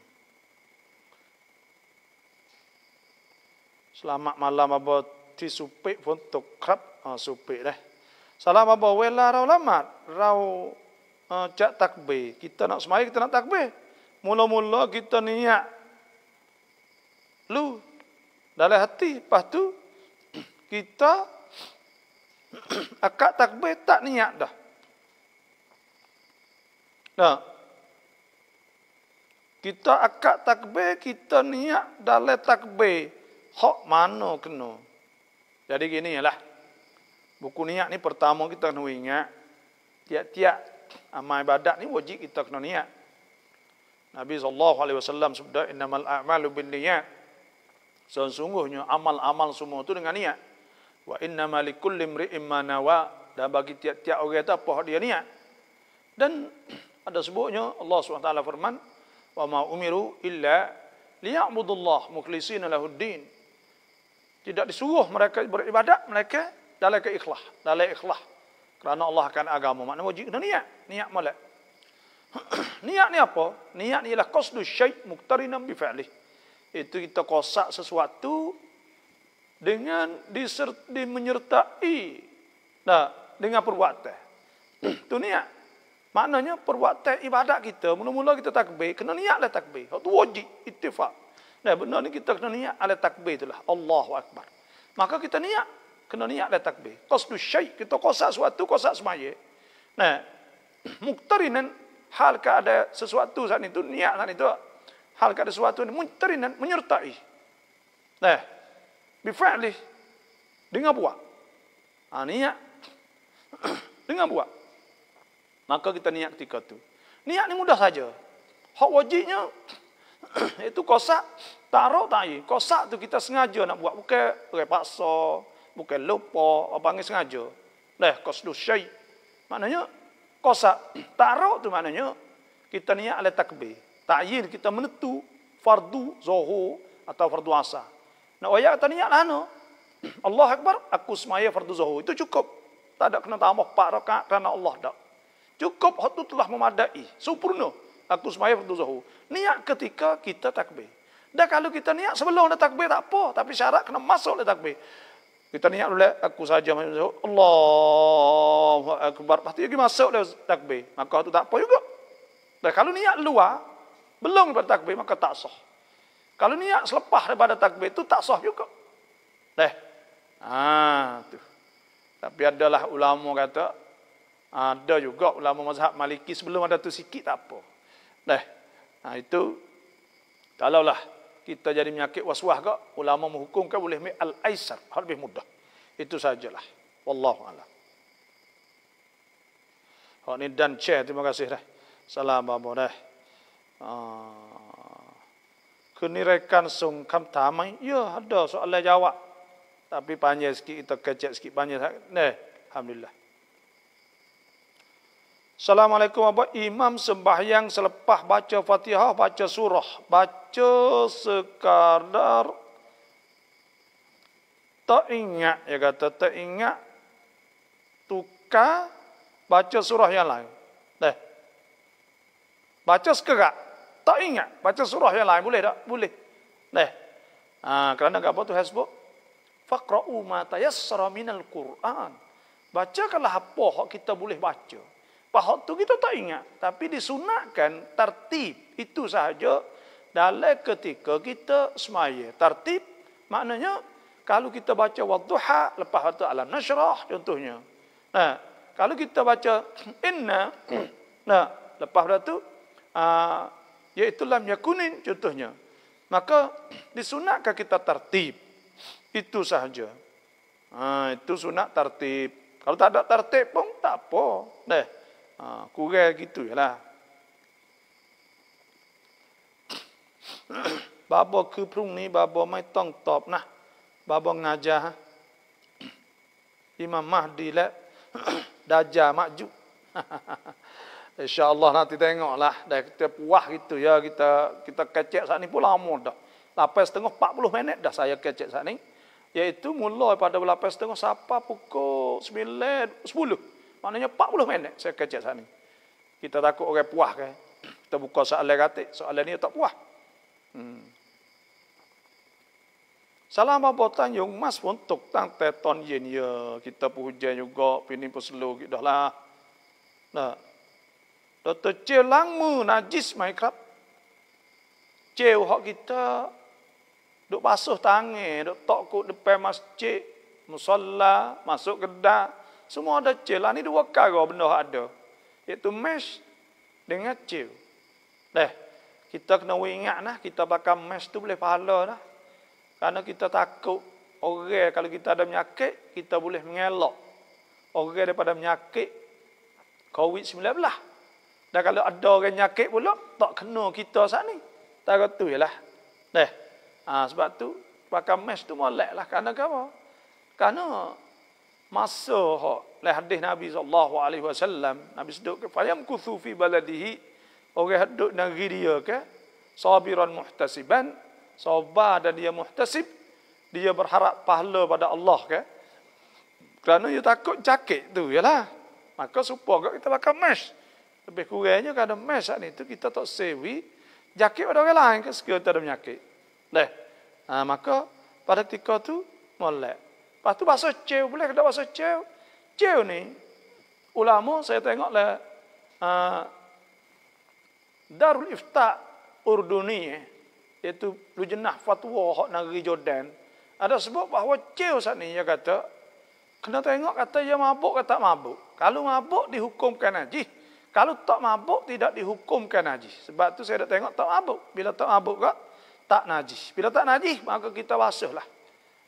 Speaker 1: Selamat malam apa ti supik pun tok krap ah supik dah. Salam apa wela rau lamat rau uh, ha, cak takbir. Kita nak semai kita nak takbir. Mula-mula kita niat lu dalam hati lepas tu kita akak takbir tak niat dah. Nah. Kita akak takbir kita niat dalam takbir hok mana kena. Jadi gini lah. Buku niat ni pertama kita kena ingat. Tiap-tiap amal ibadat ni wajib kita kena niat. Nabi saw. alaihi wasallam sabda innamal a'malu binniyat. Sesungguhnya amal-amal semua tu dengan niat. Wa innamal likulli imri'in ma dan bagi tiap-tiap orang tu apa dia niat. Dan ada sebutnya Allah SWT firman wa ma umiru illa liya'budullah mukhlisina lahuddin tidak disuruh mereka beribadat mereka dalam keikhlas dalam ikhlas kerana Allah akan agama makna wajib kena niat niat molek niat ni apa niat ialah qasdu syai muqtarinan bi fi'li itu kita kosak sesuatu dengan diserti menyertai nah dengan perbuatan tu niat maknanya perbuatan ibadat kita mula-mula kita takbir kena niatlah takbir itu wajib ittifaq Nah, benda ni kita kena niat ala takbir itulah. Allahu Akbar. Maka kita niat. Kena niat ala takbir. Qasdu syaih. Kita kosak sesuatu, kosak semaya. Nah, muktarinan hal ke ada sesuatu saat itu, niat saat itu, hal ke ada sesuatu ini, muktarinan menyertai. Nah, bifa'li. Dengar buat. Ha, niat. Dengar buat. Maka kita niat ketika itu. Niat ni mudah saja. Hak wajibnya, itu kosak taruh tak ya. Kosak tu kita sengaja nak buat. Bukan repaksa, bukan lupa, apa yang sengaja. Lah, kosdu syai. Maknanya, kosak taruh tu maknanya, kita niat ala takbir. Ta'yil kita menentu fardu zuhur atau fardu asar. Nak ayat kata niat lah no. Allah Akbar, aku semaya fardu zuhur. Itu cukup. Tak ada kena tambah pak rakaat kerana Allah tak. Cukup, hatu telah memadai. Sempurna aku semaya fardu zuhur. Niat ketika kita takbir. Dah kalau kita niat sebelum dah takbir tak apa, tapi syarat kena masuk dah takbir. Kita niat dulu aku saja semaya zuhur. Allah akbar. Pasti lagi masuk dah takbir. Maka itu tak apa juga. Dah kalau niat luar belum daripada takbir maka tak sah. Kalau niat selepas daripada takbir itu tak sah juga. Dah. Ah ha, tu. Tapi adalah ulama kata ada juga ulama mazhab Maliki sebelum ada tu sikit tak apa. Nah, nah ha, itu kalaulah kita jadi menyakit waswas kak, ulama menghukumkan boleh ambil al-aisar, lebih mudah. Itu sajalah. Wallahu a'lam. Oh, ni dan che, terima kasih dah. Salam babo dah. Ah. Ha. Uh, rekan sung kam tamai. Ya, ada soalan jawab. Tapi panjang sikit, kita kecek sikit panjang. Nah, alhamdulillah. Assalamualaikum abah imam sembahyang selepas baca Fatihah baca surah baca sekadar tak ingat ya kata tak ingat tukar baca surah yang lain. Teh. Baca sekejap tak ingat baca surah yang lain boleh tak? Boleh. Teh. Ha, kerana apa tu Facebook? Faqra'u ma tayassara minal Quran. Bacakanlah apa yang kita boleh baca. Pahok tu kita tak ingat. Tapi disunatkan tertib itu sahaja dalam ketika kita semaya. Tertib maknanya kalau kita baca wadduha lepas waktu alam nasyrah contohnya. Nah, ha, kalau kita baca inna nah ha, lepas waktu itu ha, iaitu lam yakunin contohnya. Maka disunatkan kita tertib. Itu sahaja. Ha, itu sunat tertib. Kalau tak ada tertib pun tak apa. Nah, Ha, kurang gitu je lah. Babo ke prung ni, babo mai tong top nah. Babo ngajar. Ha? Imam Mahdi lah. Dajah makjub. InsyaAllah nanti tengok lah. Dah kita puah gitu ya. Kita kita kecek saat ni pun lama dah. Lapan setengah, empat puluh minit dah saya kecek saat ni. Iaitu mula pada lapan setengah sampai pukul sembilan, sepuluh. Maknanya 40 minit saya kerja sana. Kita takut orang puas kan. Kita buka soalan katik, soalan ni tak puas. Hmm. Salam apa tanjung mas pun tuk tang teton yin ya. Kita pun hujan juga, pini pun seluruh gitu lah. Nah. Dr. Che langmu najis mai krap. Che hok kita duk basuh tangan, duk tok ku depan masjid, musolla, masuk kedai, semua ada cil. Lah ni dua cara benda ada. Iaitu mesh dengan cil. Dah. Kita kena ingat lah. Kita pakai mesh tu boleh pahala lah. Kerana kita takut orang kalau kita ada penyakit, kita boleh mengelak orang daripada penyakit COVID-19. Dan kalau ada orang penyakit pula, tak kena kita saat ni. Tak kata je lah. Ha, sebab tu, pakai mask tu molek lah. Kerana apa? Kerana masa hok leh hadis Nabi sallallahu alaihi wasallam Nabi sedok, ke falyam kuthu fi baladihi orang hadduk negeri dia ke sabiran muhtasiban sabar dan dia muhtasib dia berharap pahala pada Allah ke kerana dia takut jaket tu yalah maka supo agak kita pakai mesh lebih kurangnya kalau mesh saat itu kita tak sewi jaket pada orang lain ke sekiranya ada penyakit leh ha, maka pada ketika tu molek Lepas tu bahasa cew, boleh kata bahasa cew? Cew ni, ulama saya tengoklah uh, ah, Darul Iftah Urduni, iaitu Lujenah Fatwa Hak Nagri Jordan, ada sebut bahawa cew saat ni, dia kata, kena tengok kata dia mabuk atau tak mabuk. Kalau mabuk, dihukumkan aja. Kalau tak mabuk, tidak dihukumkan aja. Sebab tu saya dah tengok tak mabuk. Bila tak mabuk tak najis. Bila tak najis, maka kita basuh lah.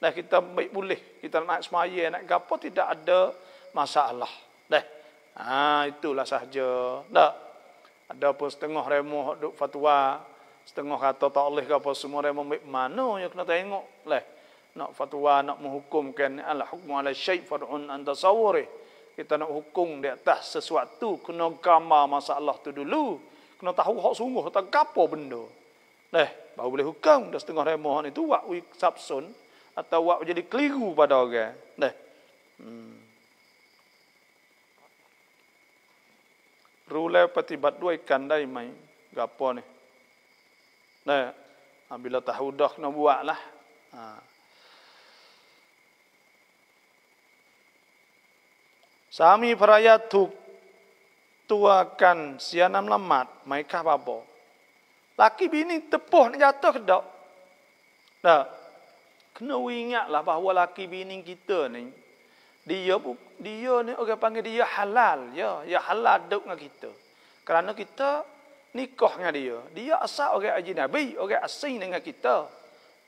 Speaker 1: Dah kita baik boleh. Kita nak semaya, nak gapo tidak ada masalah. Dah. Ha, itulah sahaja. Tak. Ada pun setengah remuh duk fatwa. Setengah kata tak boleh gapo semua remuh baik mana yang kena tengok. Lah. Nak fatwa, nak menghukumkan. Alah hukum ala syaih far'un anda sawari. Kita nak hukum di atas sesuatu. Kena gambar masalah tu dulu. Kena tahu hak sungguh tak gapo benda. Dah. Baru boleh hukum. Dah setengah remuh itu. Wakwi sabsun. Sabsun atau awak jadi keliru pada orang. Nah. Hmm. Rule patibat dua ikan dai mai. Gapo ni? Nah. Ah, bila tahu dah nak buat lah. Ha. Sami peraya tu tuakan sianam lemat mai kah babo. Laki bini tepuh ni jatuh ke dak? Dak kena ingatlah bahawa laki bini kita ni dia dia ni orang panggil dia halal ya ya halal duduk dengan kita kerana kita nikah dengan dia dia asal orang haji nabi orang asing dengan kita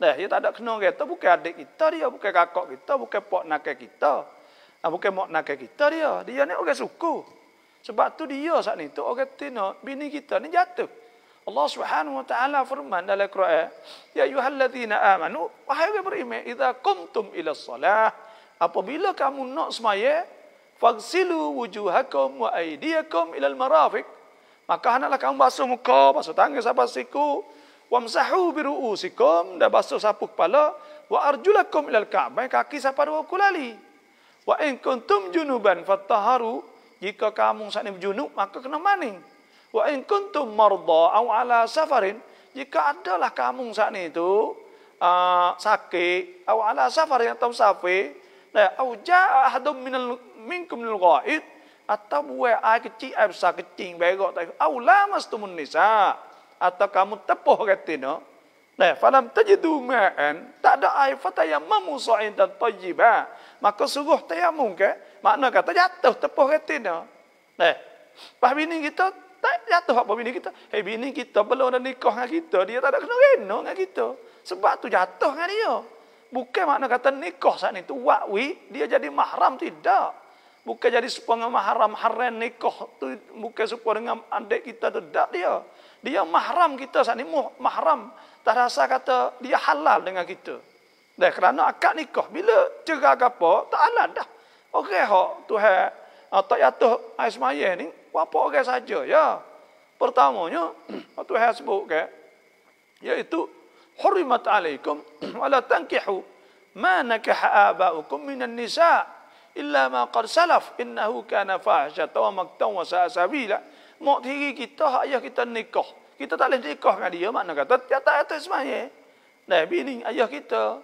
Speaker 1: dah dia tak ada kena kita bukan adik kita dia bukan kakak kita bukan pak nak kita ah bukan mak nak kita dia dia ni orang suku sebab tu dia saat ni tu orang tino bini kita ni jatuh Allah Subhanahu wa taala firman dalam al Quran, "Ya ayyuhallazina amanu, wahai orang beriman, idza qumtum ila salah, apabila kamu nak sembahyang, fagsilu wujuhakum wa aydiyakum ila al-marafiq." Maka hendaklah kamu basuh muka, basuh tangan, basuh siku, wamsahu bi ru'usikum, dan basuh sapu kepala, wa arjulakum ila al-ka'bah, kaki sapa dua kulali. Wa in kuntum junuban fattaharu, jika kamu sakni berjunub, maka kena maning. Wa in kuntum marda au ala safarin, jika adalah kamu saat ini itu uh, sakit au ala safarin atau safi, la ya, au jaa ahadum minal minkum lil ghaid atau buat ai kecil ai besar kecil begok tak au lamastumun nisa atau kamu tepuh kat sini. Nah, ya, falam tajidu ma'an, tak ada air fataya mamusain dan tajiba. Maka sungguh tayamum ke? Makna kata jatuh tepuh kat sini. Nah, pahmini kita tak jatuh apa bini kita. Hei eh, bini kita belum ada nikah dengan kita. Dia tak ada kena reno dengan kita. Sebab tu jatuh dengan dia. Bukan makna kata nikah saat itu Wakwi dia jadi mahram. Tidak. Bukan jadi sepuluh mahram. Haram nikah tu. Bukan sepuluh dengan adik kita Tidak dia. Dia mahram kita saat ni. Mahram. Tak rasa kata dia halal dengan kita. Dah kerana akad nikah. Bila cerah ke apa. Tak halal dah. Okey hok tu hai. Ah, tak jatuh air semaya ni. Berapa orang saja ya? Pertamanya, waktu saya sebut ke, iaitu, Hurimat alaikum, wala tankihu, ma nakaha aba'ukum minan nisa' illa ma qad salaf innahu kana fahshata wa maktan wa sa'sabila mak diri kita hak ayah kita nikah kita tak boleh nikah dengan dia makna kata dia tak atas semaya nah bini ayah kita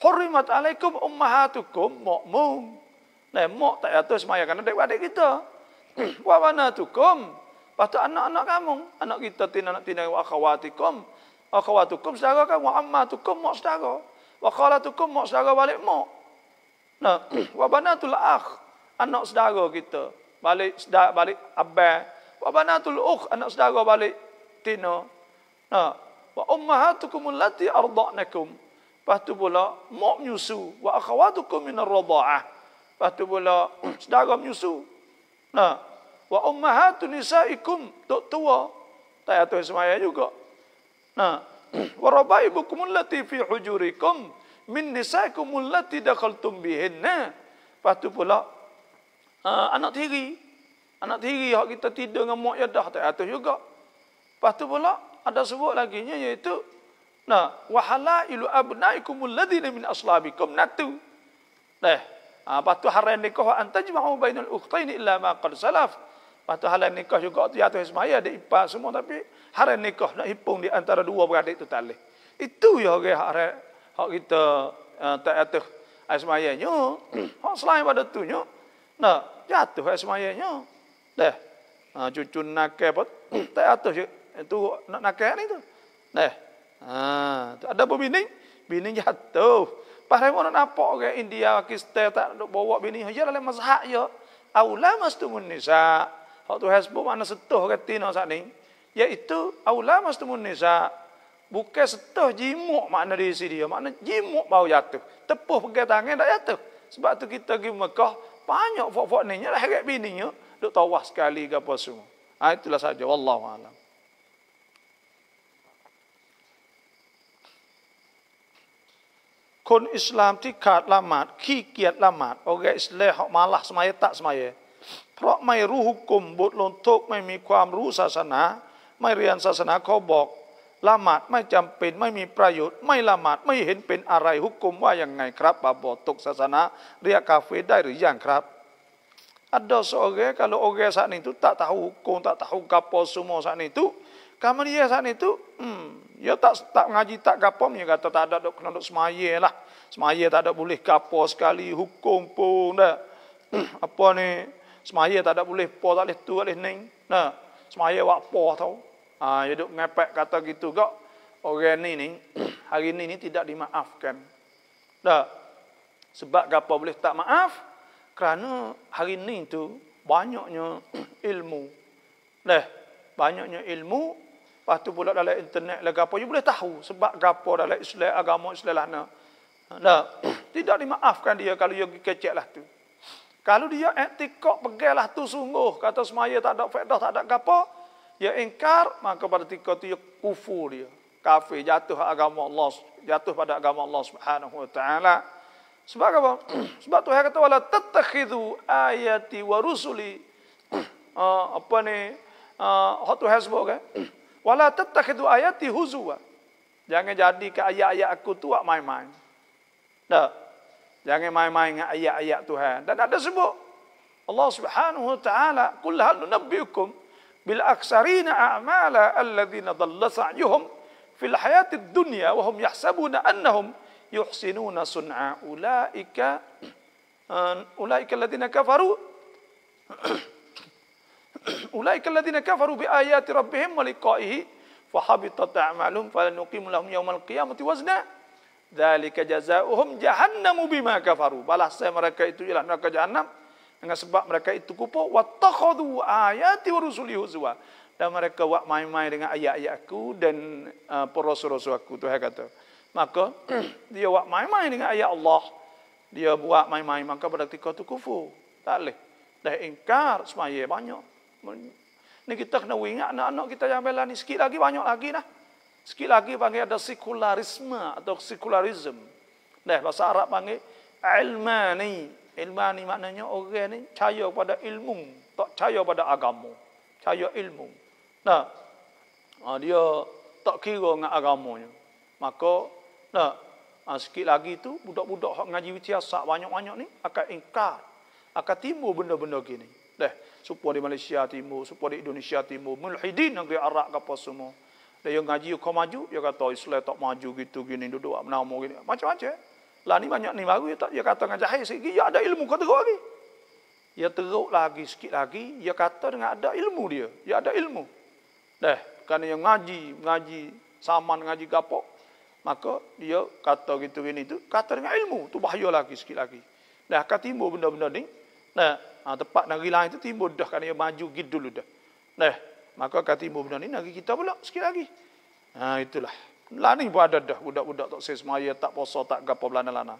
Speaker 1: hurimat alaikum ummahatukum makmum nah mak tak atas semaya kerana dek adik kita wa banatukum pada anak-anak kamu anak kita tina anak tina wa akhawatikum akhawatukum saudara kamu ammatukum mak saudara wa khalatukum mak saudara balik mak nah wa banatul akh anak saudara kita balik saudara balik abah wa banatul ukh anak saudara balik tino. nah wa ummahatukum allati ardhanakum pastu pula mak menyusu wa akhawatukum minar rida'ah pastu pula saudara menyusu nah wa ummahatun nisaikum tok tua tak ada semaya juga nah ha. wa rabaibukum allati fi hujurikum min nisaikum allati dakhaltum bihinna patu pula ha, anak tiri anak tiri hak kita tidur dengan mak yadah tak ada juga patu pula ada sebut lagi nya iaitu nah wa halailu abnaikum alladhina min aslabikum natu nah Ha, patu haram nikah antajma'u bainal ukhtaini illa ma qad salaf. Lepas tu halal nikah juga tu jatuh semaya ada ipar semua tapi haram nikah nak hipung di antara dua beradik tu tali. Itu ya orang hak hak kita eh, tak atuh asmayanya. Hak selain pada tu nya nak jatuh asmayanya. Dah. Ha cucu nak apa? tak atuh itu eh, nak nakal ni tu. Dah. Ha ada pun bini, bini jatuh. Pasal mana nampak orang India, Pakistan tak nak bawa bini. Ya dalam yo, ya. mas tu nisa'. Hak Tuhan sebut makna setuh ke tina saat ni. Iaitu awla mastumun nisa. Bukan setuh jimuk makna di sini dia. Makna jimuk baru jatuh. Tepuh pegang tangan tak jatuh. Sebab tu kita pergi Mekah. Banyak fok-fok ni. Nyalah harap bininya. Duk tawah sekali ke apa semua. Ha, itulah saja. Wallahu alam. Kon Islam ti kat lamat, kikiat lamat. Orang Islam hok malah semaya tak semaya. พราะไม่รู้หุกกลมบุตรลนทุกไม่มีความรู้ศาสนา ไม่เรียนศาสนาเขาบอกละหมาดไม่จำเป็นไม่มีประโยชน์ ไม่ละหมาดไม่เห็นเป็นอะไรหุกกลมว่าอย่างไงครับบาบอตกศาสนาเรียกคาเฟ่ได้หรือยังครับอัดดอสโอเกะกลโอเกะสันนี้ตุตักทาหุกกลมตักทาหุกกับโพสุโมสันนี้ตุกามันเยสันนี้ตุอืมยอตักตักงาจิตักกับพมีกังก็ตักดอดกนดอสมัยย่ละสมัเย่ตักดอบุลิกับโพสกาลีหุกกลมปูนะอัปปอนี่ Semaya tak ada boleh, po tak boleh tu, tak boleh ni. Nah, semaya wak po tau. Ha, dia duduk ngepek kata gitu kok. Orang ni ni, hari ni ni tidak dimaafkan. Dah. Sebab apa boleh tak maaf? Kerana hari ni tu banyaknya ilmu. Dah. Banyaknya ilmu. Lepas tu pula dalam internet lah apa. boleh tahu sebab apa dalam Islam agama Islam lah. Dah. Tidak dimaafkan dia kalau you kecek lah tu. Kalau dia etikok pegelah tu sungguh. Kata semaya tak ada faedah, tak ada apa. Ya ingkar, maka pada tiga tu ya kufur dia. Kafir, jatuh agama Allah. Jatuh pada agama Allah subhanahu wa ta'ala. Sebab apa? Sebab tu saya kata, wala tatakhidu ayati wa rusuli. Uh, apa ni? Uh, tu saya sebut kan? Wala tatakhidu ayati huzuwa. Jangan jadi ke ayat-ayat aku tu, main-main. Tak? -main. Jangan main-main dengan ayat-ayat Tuhan. Dan ada sebut Allah Subhanahu wa taala, Kul hal nunabbiukum bil aksarina a'mala alladziina dhalla sa'yuhum fil hayati dunya Wahum yahsabuna annahum yuhsinuna sun'a ulaika ulaika alladziina kafaru ulaika alladziina kafaru bi ayati rabbihim wa liqa'ihi fa habitat a'maluhum lahum yawmal qiyamati wazna'a. Dalika jazauhum jahannamu bima kafaru. Balas saya mereka itu ialah neraka jahannam. Dengan sebab mereka itu kupu. Wattakhadu ayati wa rusuli huzwa. Dan mereka buat main-main dengan ayat-ayat aku dan uh, perosu-rosu aku. Tuhan kata. Maka dia buat main-main dengan ayat Allah. Dia buat main-main. Maka berarti kau itu kufu. Tak boleh. Dah ingkar semaya banyak. Ini kita kena ingat anak-anak kita yang bela ni. Sikit lagi banyak lagi dah. Sekali lagi panggil ada sekularisme atau sekularisme. Nah, bahasa Arab panggil ilmani. Ilmani maknanya orang ni percaya pada ilmu. Tak percaya pada agama. Percaya ilmu. Nah, ah, dia tak kira dengan agamanya. Maka, nah, ah, sikit lagi tu budak-budak hak ngaji wiciasak banyak-banyak ni akan ingkar. Akan timbul benda-benda gini. Nah, supaya di Malaysia timbul, supaya di Indonesia timbul. Mulhidin negeri Arab apa semua. Dia yang ngaji kau maju, dia kata oh, Islam tak maju gitu gini duduk menamu gini. Macam-macam. Lah ni banyak ni baru dia dia kata ngajak hai sikit dia ya, ada ilmu kau teruk lagi. Dia teruk lagi sikit lagi dia kata dengan ada ilmu dia. Dia ada ilmu. Dah, kerana yang ngaji, ngaji saman ngaji gapok, maka dia kata gitu gini tu, kata dengan ilmu, tu bahaya lagi sikit lagi. Dah akan timbul benda-benda ni. Nah, ha, tepat negeri lain tu timbul dah kerana dia maju gitu dulu dah. Nah, Maka kata ibu benda ni, negeri kita pula sikit lagi. Ha, itulah. Lah ni pun ada dah. Budak-budak tak sesmaya, tak posa, tak gapa belana-lana.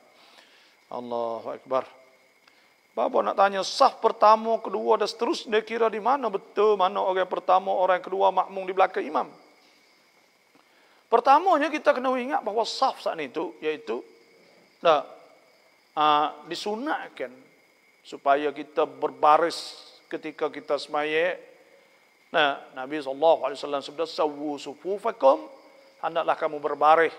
Speaker 1: Allahu Akbar. Bapak nak tanya, sah pertama, kedua dan seterusnya kira di mana? Betul mana orang pertama, orang kedua makmum di belakang imam? Pertamanya kita kena ingat bahawa sah saat itu, iaitu tak, uh, ha, disunatkan supaya kita berbaris ketika kita semayak Nah, Nabi sallallahu alaihi wasallam sabda sawu sufufakum hendaklah kamu berbaris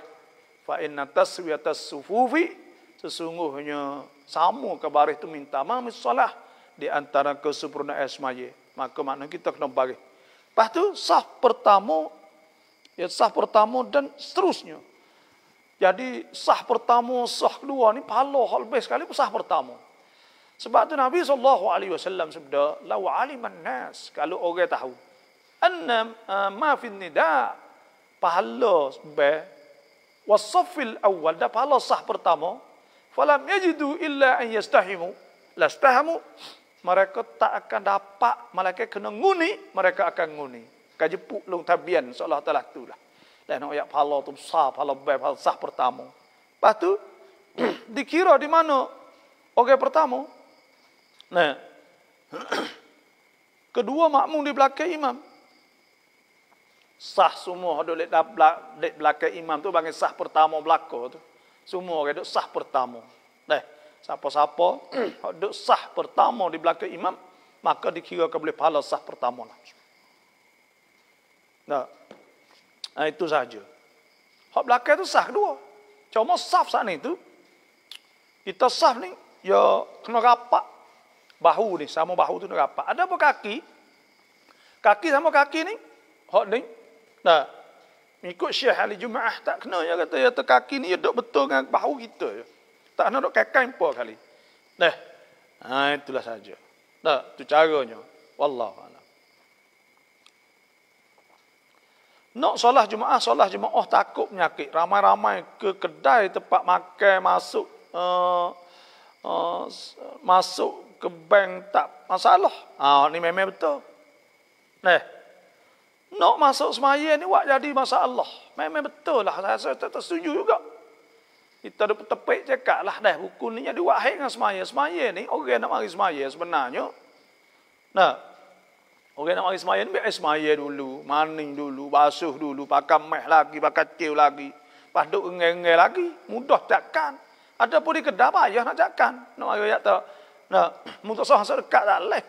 Speaker 1: fa inna taswiyata sufufi sesungguhnya samu ke baris tu minta mamis solah di antara kesempurnaan esmaye maka makna kita kena baris lepas tu sah pertama ya sah pertama dan seterusnya jadi sah pertama sah kedua ni pahala hal baik sekali sah pertama sebab tu Nabi sallallahu alaihi wasallam sabda, "Lau aliman nas," kalau orang tahu. "Anna eh, ma fi nida" pahala be wasafil awal dah pahala sah pertama falam yajidu illa an yastahimu lastahamu mereka tak akan dapat malaikat kena nguni mereka akan nguni kajepuk long tabian seolah telah tu lah dan ayat pahala tu sah pahala be pahala sah pertama lepas tu dikira di mana orang okay, pertama Nah. Kedua makmum di belakang imam. Sah semua ada di belakang imam tu bagi sah pertama belako tu. Semua orang sah pertama. Nah, siapa-siapa ada sah pertama di belakang imam, maka dikira ke boleh pahala sah pertama lah. Nah. nah itu saja. Hak belakang tu sah kedua. Cuma sah sana itu kita sah ni ya kena rapat bahu ni sama bahu tu nak rapat. Ada apa kaki? Kaki sama kaki ni? Hak ni. Nah. Ikut Syekh Ali Jumaah tak kena ya kata ya tu kaki ni dok betul dengan bahu kita ya. Tak nak dok kekang apa kali. Nah. Ha itulah saja. Nah, tu caranya. Wallahu a'lam. solah solat solah solat Oh takut penyakit. Ramai-ramai ke kedai tempat makan masuk uh, uh, masuk ke bank tak masalah. Ha, ni memang betul. Neh, nak masuk semaya ni buat jadi masalah. Memang betul lah. Saya rasa tak setuju juga. Kita ada petepik cakap lah. Dah, hukum ni jadi wahai dengan semaya. Semaya ni, orang nak mari semaya sebenarnya. Nah, orang nak mari semaya ni, biar semaya dulu. Maning dulu, basuh dulu. Pakai meh lagi, pakai cil lagi. Lepas duduk ngengeng lagi. Mudah takkan. Ada pun di kedai payah nak cakap. Nak mari tak. Nah, mudah sah sah dekat tak leh.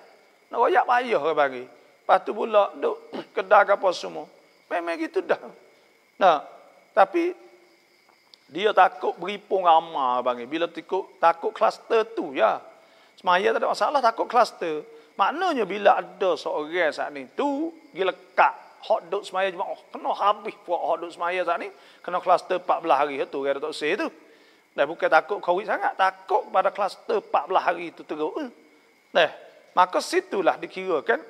Speaker 1: Nak royak payah ke bagi. Pastu pula duk kedah ke apa semua. Memang gitu dah. Nah, tapi dia takut beripung ramah bagi. Bila takut takut kluster tu ya. Semaya tak ada masalah takut kluster. Maknanya bila ada seorang saat ni tu gilekak hot dog semaya cuma oh, kena habis buat hot dog semaya saat ni kena kluster 14 hari tu kata tok tu. Dah bukan takut COVID sangat, takut pada kluster 14 hari itu teruk. Dah. Eh, maka situlah dikira kan.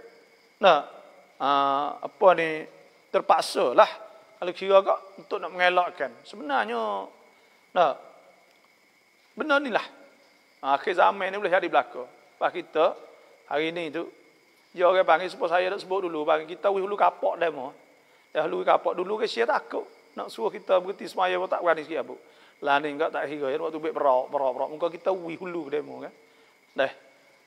Speaker 1: Nah, ah, apa ni terpaksa lah kalau kira kau untuk nak mengelakkan. Sebenarnya nah benar ni lah. Akhir zaman ni boleh jadi berlaku. Pak kita hari ni tu dia orang panggil sebab saya nak sebut dulu panggil kita wis hulu kapok demo. Dah hulu kapok dulu ke siap takut nak suruh kita berhenti semaya pun tak berani sikit abuk. Lah ni engkau tak kira ya, waktu baik berok, berok, berok. Engkau kita wi hulu ke demo kan. Dah.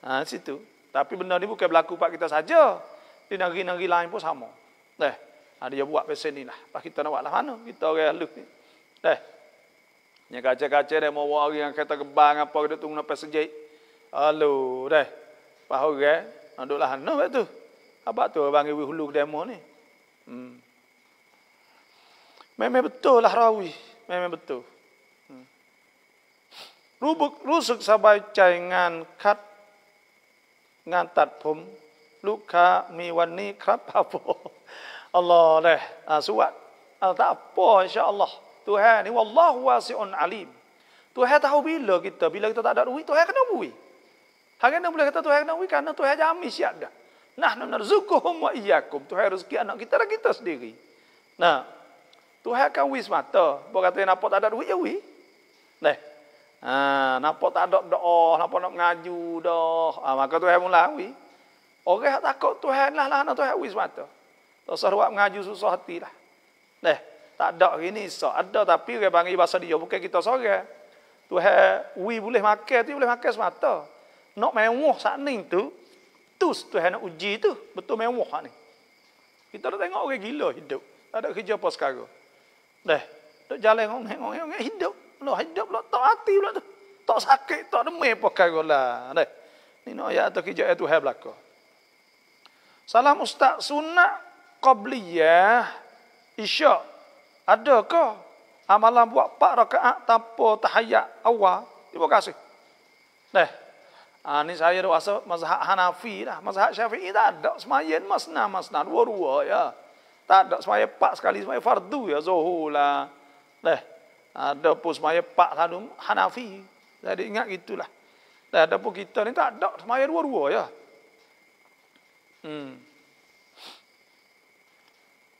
Speaker 1: Ha situ. Tapi benda ni bukan berlaku pak kita saja. Di negeri-negeri lain pun sama. Dah. Ha dia buat pesen ni lah. Pak kita nak buat lah mana? Kita orang lu, ni. Dah. Ni kaca-kaca dia mau orang yang kata kebang apa dia tunggu nak pesen jeit. Halo, dah. Pak orang nak eh? ha, duduklah hana waktu. Apa tu orang panggil hulu demo ni? Hmm. Memang betul lah rawi. Memang betul. รู้รู้สึกสบายใจงานคัดงานตัดผมลูกค้ามีวันนี้ครับพ่อพ่ออัลลอฮ์เลยอาสุวะอัลตาปออินชาอัลลอฮ์ตัวแห่นี่วะลอฮุวาซิอุนอาลีมตัวแห่ทาวบิลกิตะบิลกิตะตะดารุวิตัวแห่กะนบุวิหากันนบุลกิตะตัวแห่กะนบุวิกันตัวแห่จามิสยะดะนะห์นุนารซุกุฮุมวะอียากุมตัวแห่รซกิอันนะกิตะระกิตะสดิรินะตัวแห่กะวิสมาตะบอกกะเตนะปอตะดารุวิยะวิเนี่ย Ha, ah, napa tak ada doa, napa nak ngaju dah. Ha, maka Tuhan mula awi. Orang takut Tuhan lah lah nak Tuhan awi semata. Tak usah ruak ngaju susah hati lah. Dah tak ada gini so. Ada tapi orang panggil bahasa dia. Bukan kita sore. Tuhan wi boleh makan, tu boleh makan semata. Nak mewah saat ni tu, tu Tuhan nak uji tu. Betul mewah ni. Kita dah tengok orang gila hidup. Tak ada kerja apa sekarang. Dah. Tak jalan orang-orang hidup lo hidup lo tak hati lo tak sakit tak demi apa kagola deh ni no ya tu kijak itu ya hebat lah salam ustaz sunat qabliyah isyak ada ke amalan ah, buat pak rakaat tanpa tahayyat awal terima kasih deh Ah ni saya rasa mazhab Hanafi lah, mazhab Syafi'i dah ada semayan masna masna dua-dua ya. Tak ada semayan empat sekali semayan fardu ya zuhur lah. Leh. Ada pun semaya pak satu Hanafi. Jadi ingat gitulah. Dah ada pun kita ni tak ada semaya dua-dua ya. Hmm.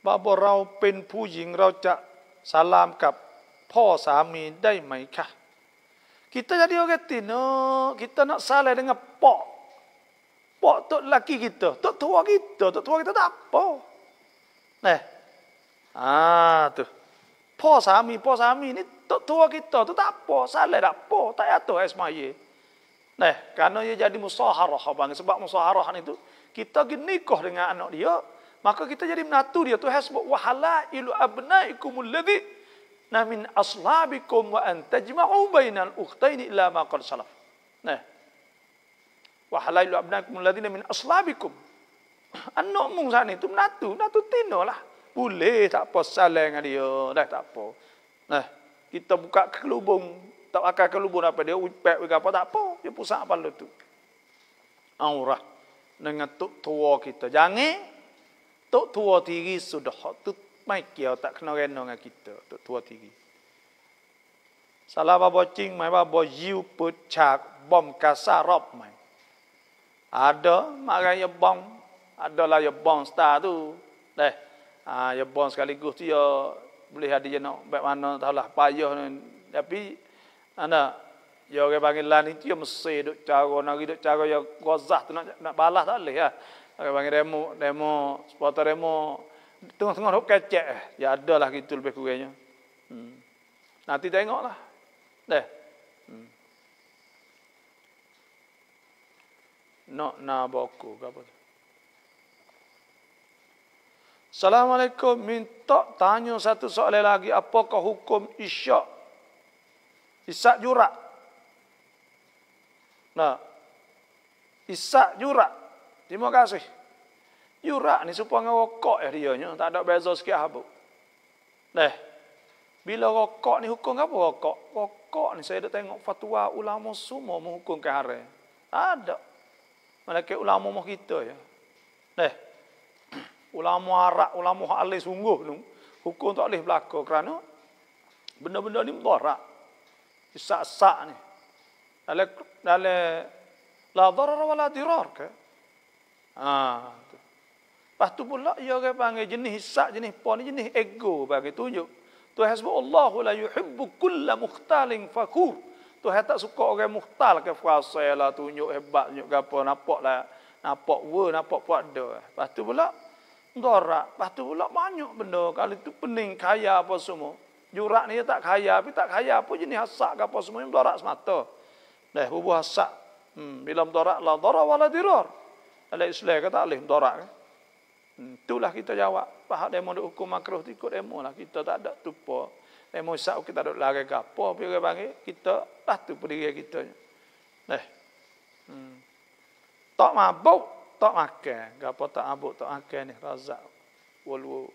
Speaker 1: Bapa rau pen pujing rau cak salam kap poh sami dai mai kah. Kita jadi orang kata, no, kita nak salah dengan pak. Pak tu laki kita, tu tua kita, tu tua kita tak apa. Nah, eh. ah tu po sami, po sami ni tua kita tu tak apa, salah tak apa, tak atuh esmaye. Nah, karena dia jadi musaharah bang sebab musaharah ni tu kita nikah dengan anak dia, maka kita jadi menatu dia tu hasbuk wa ilu abnaikum alladhi na min aslabikum wa an tajma'u bainal ukhtaini ila ma qad salaf. Nah. Wa ilu abnaikum alladhi na min aslabikum. Anakmu sana itu menatu, menatu tinolah. lah. Boleh, tak apa. Salah dengan dia. Dah, tak apa. Nah, kita buka kelubung. Tak akan kelubung apa dia. Upek ke apa, tak apa. Dia pusat apa tu. Aura, Dengan tu tua kita. Jangan. tu tua tiri sudah. tu. baik ya. Tak kena rena dengan kita. tu tua tiri. Salah bapa cing, mai bapa jiu pecak bom kasar kasarop mai. Ada marah ya bom, adalah ya bom star tu. Deh, Ah ya bon sekaligus tu ya boleh hadir je nak baik mana tahulah payah ni. Tapi anda ya orang panggil lan itu ya mesti duk cara nak duk cara ya gozah tu nak nak balas tak boleh ah. Ya. Orang panggil demo, demo, supporter demo. tengah-tengah hok kecek ya adalah gitu lebih kurangnya. Hmm. Nanti tengoklah. Deh. Hmm. Nak no, naboku, apa tu? Assalamualaikum. Minta tanya satu soalan lagi. Apakah hukum isyak? Isyak jurak. Nah. Isyak jurak. Terima kasih. Jurak ni supaya ngerokok eh dia ni. Tak ada beza sikit habu. Nah. Bila rokok ni hukum apa rokok? Rokok ni saya dah tengok fatwa ulama semua menghukumkan haram. Ada. ke ulama mah kita ya. Nah ulama arak, ulama ahli sungguh nu hukum tak boleh berlaku kerana benda-benda ni mudarat. Isak-sak ni. Dalam dalam la darar wala dirar ke? Ha. Lepas tu pula ia orang panggil jenis isak, jenis pon, jenis ego bagi tunjuk. tu sebut Allahu la yuhibbu kulla mukhtalin fakur. Tuhan tak suka orang mukhtal ke fasa lah, tunjuk hebat tunjuk gapo apa nampak lah nampak wa nampak puak dah. Pastu pula Dora, Lepas tu pula banyak benda. Kali tu pening, kaya apa semua. Jurak ni tak kaya. Tapi tak kaya apa jenis hasak apa semua. Yang dorak semata. Dah bubu hasak. Hmm. Bila dorak lah. Dorak wala diror. Alik Islam kata alih dorak. Hmm. Itulah kita jawab. Pahak demo di hukum makruh. Ikut demo lah. Kita tak ada tupa. Demo isap kita ada lagi ke apa. Apa yang panggil. Kita dah tu pendiri kita. Dah. Hmm. Tak mabuk tak akan. Gapa tak abuk tak akan ni razak. Wolwo.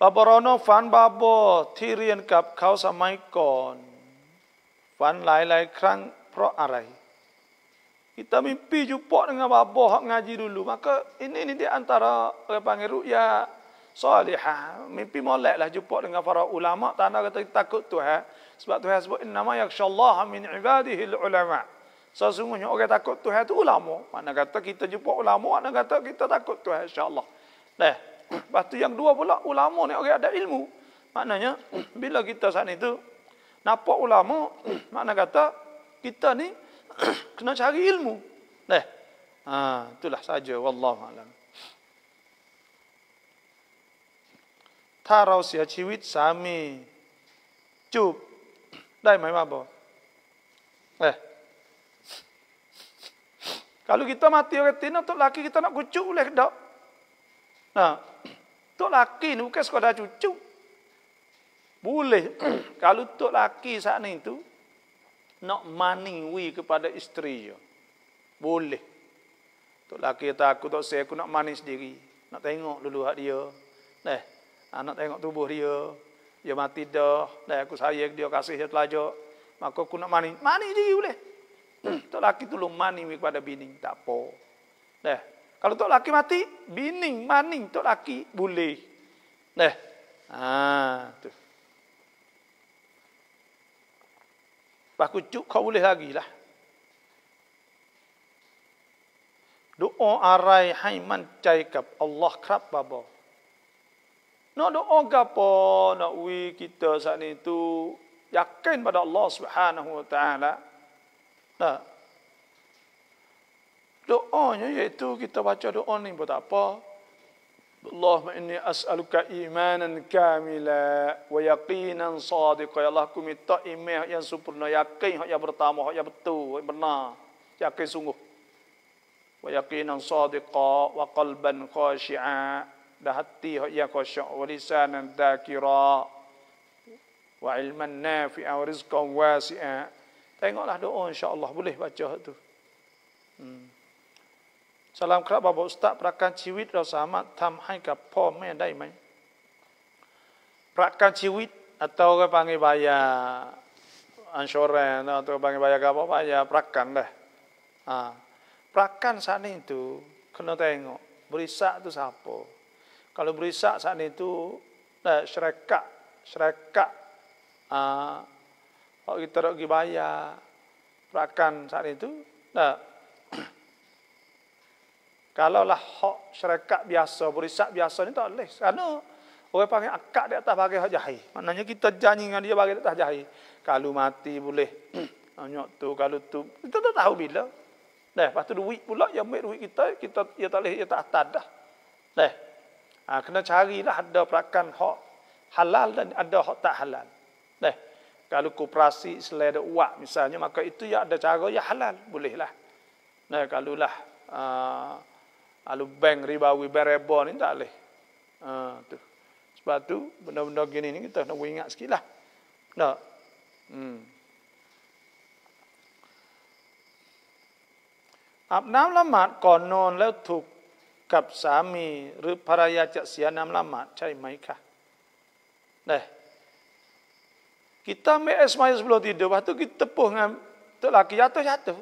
Speaker 1: Baborono fan babo tirian kap kau samai kon. Fan lai lai krang pro arai. Kita mimpi jumpa dengan babo hak ngaji dulu. Maka ini ni dia antara orang panggil ruya salihah. Mimpi molek lah jumpa dengan para ulama. Tanda kata takut tu. Ha? Sebab tu sebut nama yaksha Allah min ibadihi ulama'. Sesungguhnya orang takut Tuhan itu ulama. Mana kata kita jumpa ulama, mana kata kita takut Tuhan. InsyaAllah. Dah. Lepas tu yang dua pula, ulama ni orang ada ilmu. Maknanya, bila kita saat itu, nampak ulama, mana kata kita ni kena cari ilmu. Dah. Ha, itulah saja. Wallahu alam. ถ้าเราเสียชีวิตสามีจูบได้ไหมบ่าบอเอ๊ kalau kita mati orang tina, tok laki kita nak cucu boleh tak? Nah, tok laki ni bukan sekadar cucu. Boleh. Kalau tok laki saat ni tu, nak maniwi kepada isteri je. Boleh. Tok laki kata aku tak saya aku nak manis sendiri. Nak tengok dulu hak dia. Nah, anak tengok tubuh dia. Dia mati dah. Nah, aku sayang dia kasih dia telajak. Maka aku nak manis. Manis diri boleh. Hmm, tok laki tolong maning kepada bini tak apa. Dah. Kalau tok laki mati, bini maning tok laki boleh. Dah. Ha, tu. Pak cucuk kau boleh lagi lah. Doa arai hai man kap Allah krap babo. No doa gapo nak wi kita saat itu yakin pada Allah Subhanahu wa taala. Tak. Doanya iaitu kita baca doa ni buat apa? Allahumma inni as'aluka imanan kamila wa yaqinan sadiqa. Ya Allah, aku minta iman yang sempurna, yakin yang pertama, yang betul, yang benar, yakin sungguh. Wa yaqinan sadiqa wa qalban khashi'a dan hati yang khashi'a wa lisanan dhakira wa ilman nafi'a wa rizqan wasi'a Tengoklah doa insya-Allah boleh baca tu. Hmm. Salam kerap bapa ustaz perakan ciwit rasa amat tam hai ka pa me dai mai. Perakan ciwit atau orang panggil bayar ansuran atau orang panggil bayar apa bayar perakan dah. Ha. Perakan saat ni itu kena tengok berisak tu siapa. Kalau berisak saat ni itu eh, syarikat syarikat uh, kalau kita rogi bayar perakan saat itu
Speaker 2: nah
Speaker 1: kalau lah hok syarikat biasa perisak biasa ni tak boleh karena orang panggil akak di atas bagi hak jahil maknanya kita janji dengan dia bagi di atas jahil kalau mati boleh nyok tu kalau tu kita tak tahu bila Dah lepas tu duit pula, yang ambil duit kita, kita ya tak boleh, ya tak atas dah. Nah, ha, kena carilah ada perakan hak halal dan ada hak tak halal. Dah kalau koperasi selain ada uak misalnya maka itu ya ada cara yang halal bolehlah nah kalau lah uh, ah, alu bank ribawi berebo ini tak boleh uh, tu sebab tu benda-benda gini ini kita nak ingat sikitlah nak hmm อาบน้ำละหมาดก่อนนอนแล้วถูกกับสามีหรือภรรยาจะเสียน้ำละหมาดใช่ไหมคะเนี่ kita ambil air semaya sebelum tidur. Lepas tu kita tepuh dengan tu lelaki. Jatuh, jatuh.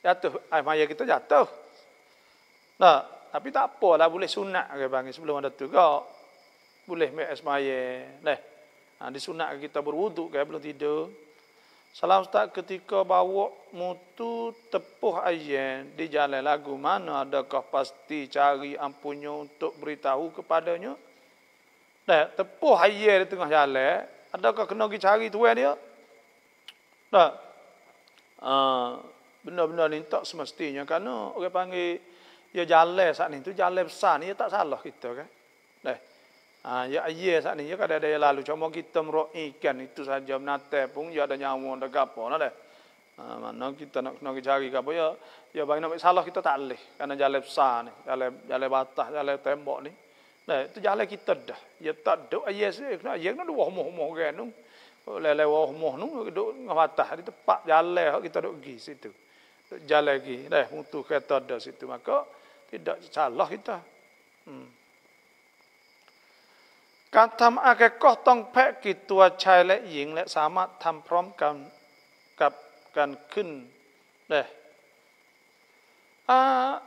Speaker 1: Jatuh. Air semaya kita jatuh. Nah, tapi tak apa lah. Boleh sunat ke bang. Sebelum ada tu kau. Boleh ambil air semaya. Nah, ha, disunat kita berwuduk ke belum tidur. Salam Ustaz ketika bawa mutu tepuh ayat di jalan lagu mana adakah pasti cari ampunnya untuk beritahu kepadanya? Nah, tepuh ayat di tengah jalan, ada ke kena pergi cari tuan dia? Tak. Uh, benda-benda ni tak semestinya kerana orang panggil dia jalan saat ni tu jalan besar ni tak salah kita kan. Dah. Ah ya ya saat ni ya kada ada lalu cuma kita meroikan itu saja menate pun ya ada nyawa ada gapo nah deh. Ah mana kita nak nak cari gapo ya ya bagi nak salah kita tak leh karena jalan besar ni jalan jalan batas jalan tembok ni. Nah, itu jalan kita dah. Ya tak ada ayah saya. Kena ayah kena dua rumah-rumah orang tu. Lelai dua rumah tu, duduk ngematah. Di tempat jalan kita duduk pergi situ. Duduk jalan pergi. Nah, untuk kereta dah situ. Maka, tidak salah kita. Hmm. Kan tam ake koh tong pek ki tua chai le ying le sama tam prom kan kap kan kun le. Ah,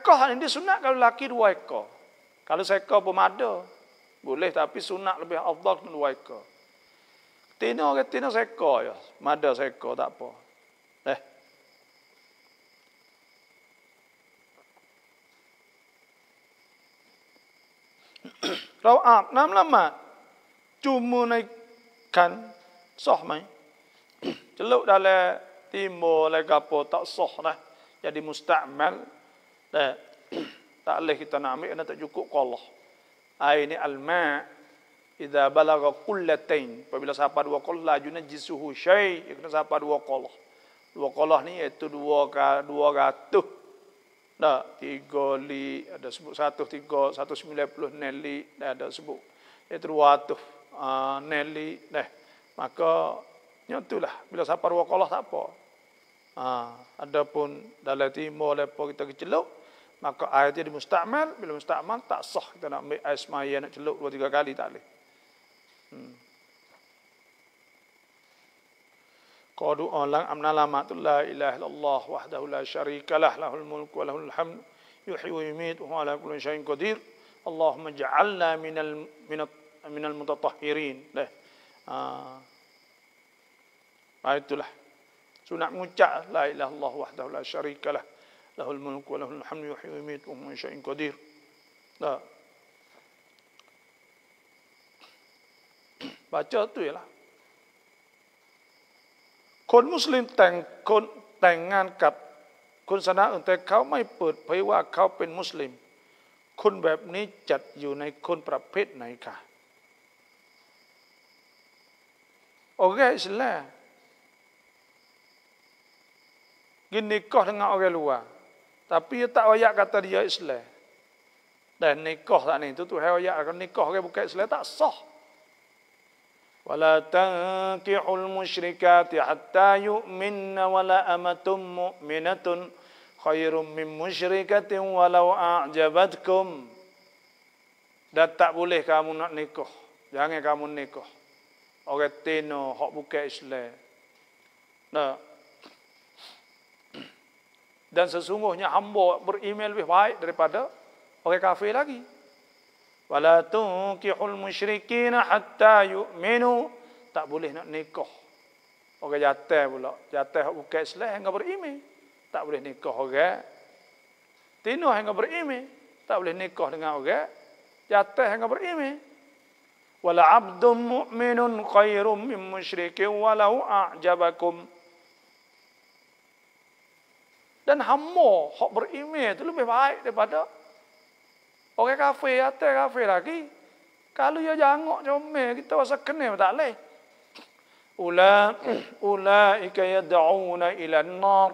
Speaker 1: koh ini sunat kalau laki dua ekor. Kalau seka pun ada. Boleh tapi sunat lebih afdal pun waika. Tino ke tino seka ya. Mada seka tak apa. Eh. Kalau ab ah, nam lama cuma naikkan sah mai. Celuk dalam timur lagi apa tak sah lah. Jadi mustakmal. Eh, tak boleh kita nak ambil kerana tak cukup ke Allah. Air ah, ni al-ma' idza balagha qullatain apabila sahabat dua qul la junajisuhu syai ya kena sahabat dua qul dua qul ni iaitu dua ka dua ratus dah tiga li ada sebut satu tiga satu sembilan puluh neli dah ada sebut iaitu dua tu uh, ah, neli dah maka nyatulah bila sahabat dua qul tak apa uh, ada pun dalam timur lepas kita keceluk maka ayat dia mustakmal bila mustakmal tak sah kita nak ambil air semaya nak celup dua tiga kali tak boleh hmm. qadu alang amna lama tu la ilaha illallah wahdahu la syarika lah lahul mulku wa lahul hamd yuhyi wa yumiit wa ala kulli syai'in qadir allahumma ij'alna minal minat minal mutatahhirin dah ah itulah sunat mengucap la ilaha illallah wahdahu la syarika lah له الملك وله الحمد يحيي ويميت وهو من شيء قدير لا baca tu ialah คนมุสลิมแต่งคนแต่งงานกับคนศาสนาอื่นแต่เขาไม่เปิดเผยว่าเขาเป็นมุสลิมคนแบบนี้จัดอยู่ในคนประเภทไหนคะโอเคสิสลาม g น n i kau dengan orang luar. Tapi tak wayak kata dia Islam. Dan nikah tak ni. Itu tu hai wayak. Kalau nikah ke bukan Islam tak sah. Wala tankihul musyrikati hatta yu'minna wala amatum mu'minatun khairum min musyrikatin walau a'jabatkum. Dan tak boleh kamu nak nikah. Jangan kamu nikah. Orang tino, hok bukan Islam. Nah, dan sesungguhnya hamba beremail lebih baik daripada orang kafir lagi. Wala tunkihul musyrikin hatta yu'minu. Tak boleh nak nikah. Orang jatah pula. Jatah bukan Islam yang berimel. Tak boleh nikah orang. Tinuh yang berimel. Tak boleh nikah dengan orang. Jatah yang berimel. Walau abdun mu'minun khairum min musyrikin walau a'jabakum. Dan hamba hak beriman itu lebih baik daripada orang kafe, atau kafe lagi. Kalau ia jangok comel, kita rasa kena pun tak leh? Ula, ulaika yad'una ila nar.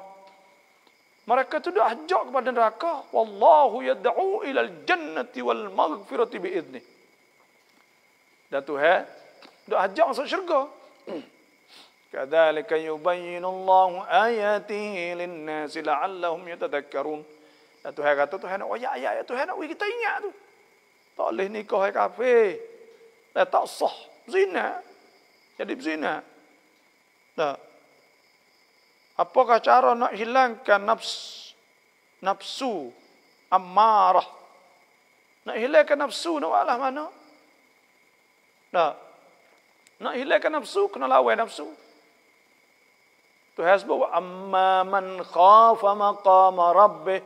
Speaker 1: Mereka tu dah ajak kepada neraka. Wallahu yad'u ila al-jannati wal maghfirati bi'idni. Dan Tuhan, dah ajak masuk syurga. كذلك يبين الله آياته للناس لعلهم يتذكرون Ya Tuhan kata Tuhan nak oh, wayak ayat ya Tuhan nak oh, kita ingat tu. Tak boleh nikah hai dah tak sah. Zina. Jadi zina. Tak. Apakah cara nak hilangkan nafs, nafsu amarah? Nak hilangkan nafsu nak walah mana? Tak. Nak hilangkan nafsu kena lawan nafsu. Tu hasbu amma man khafa maqama rabbih.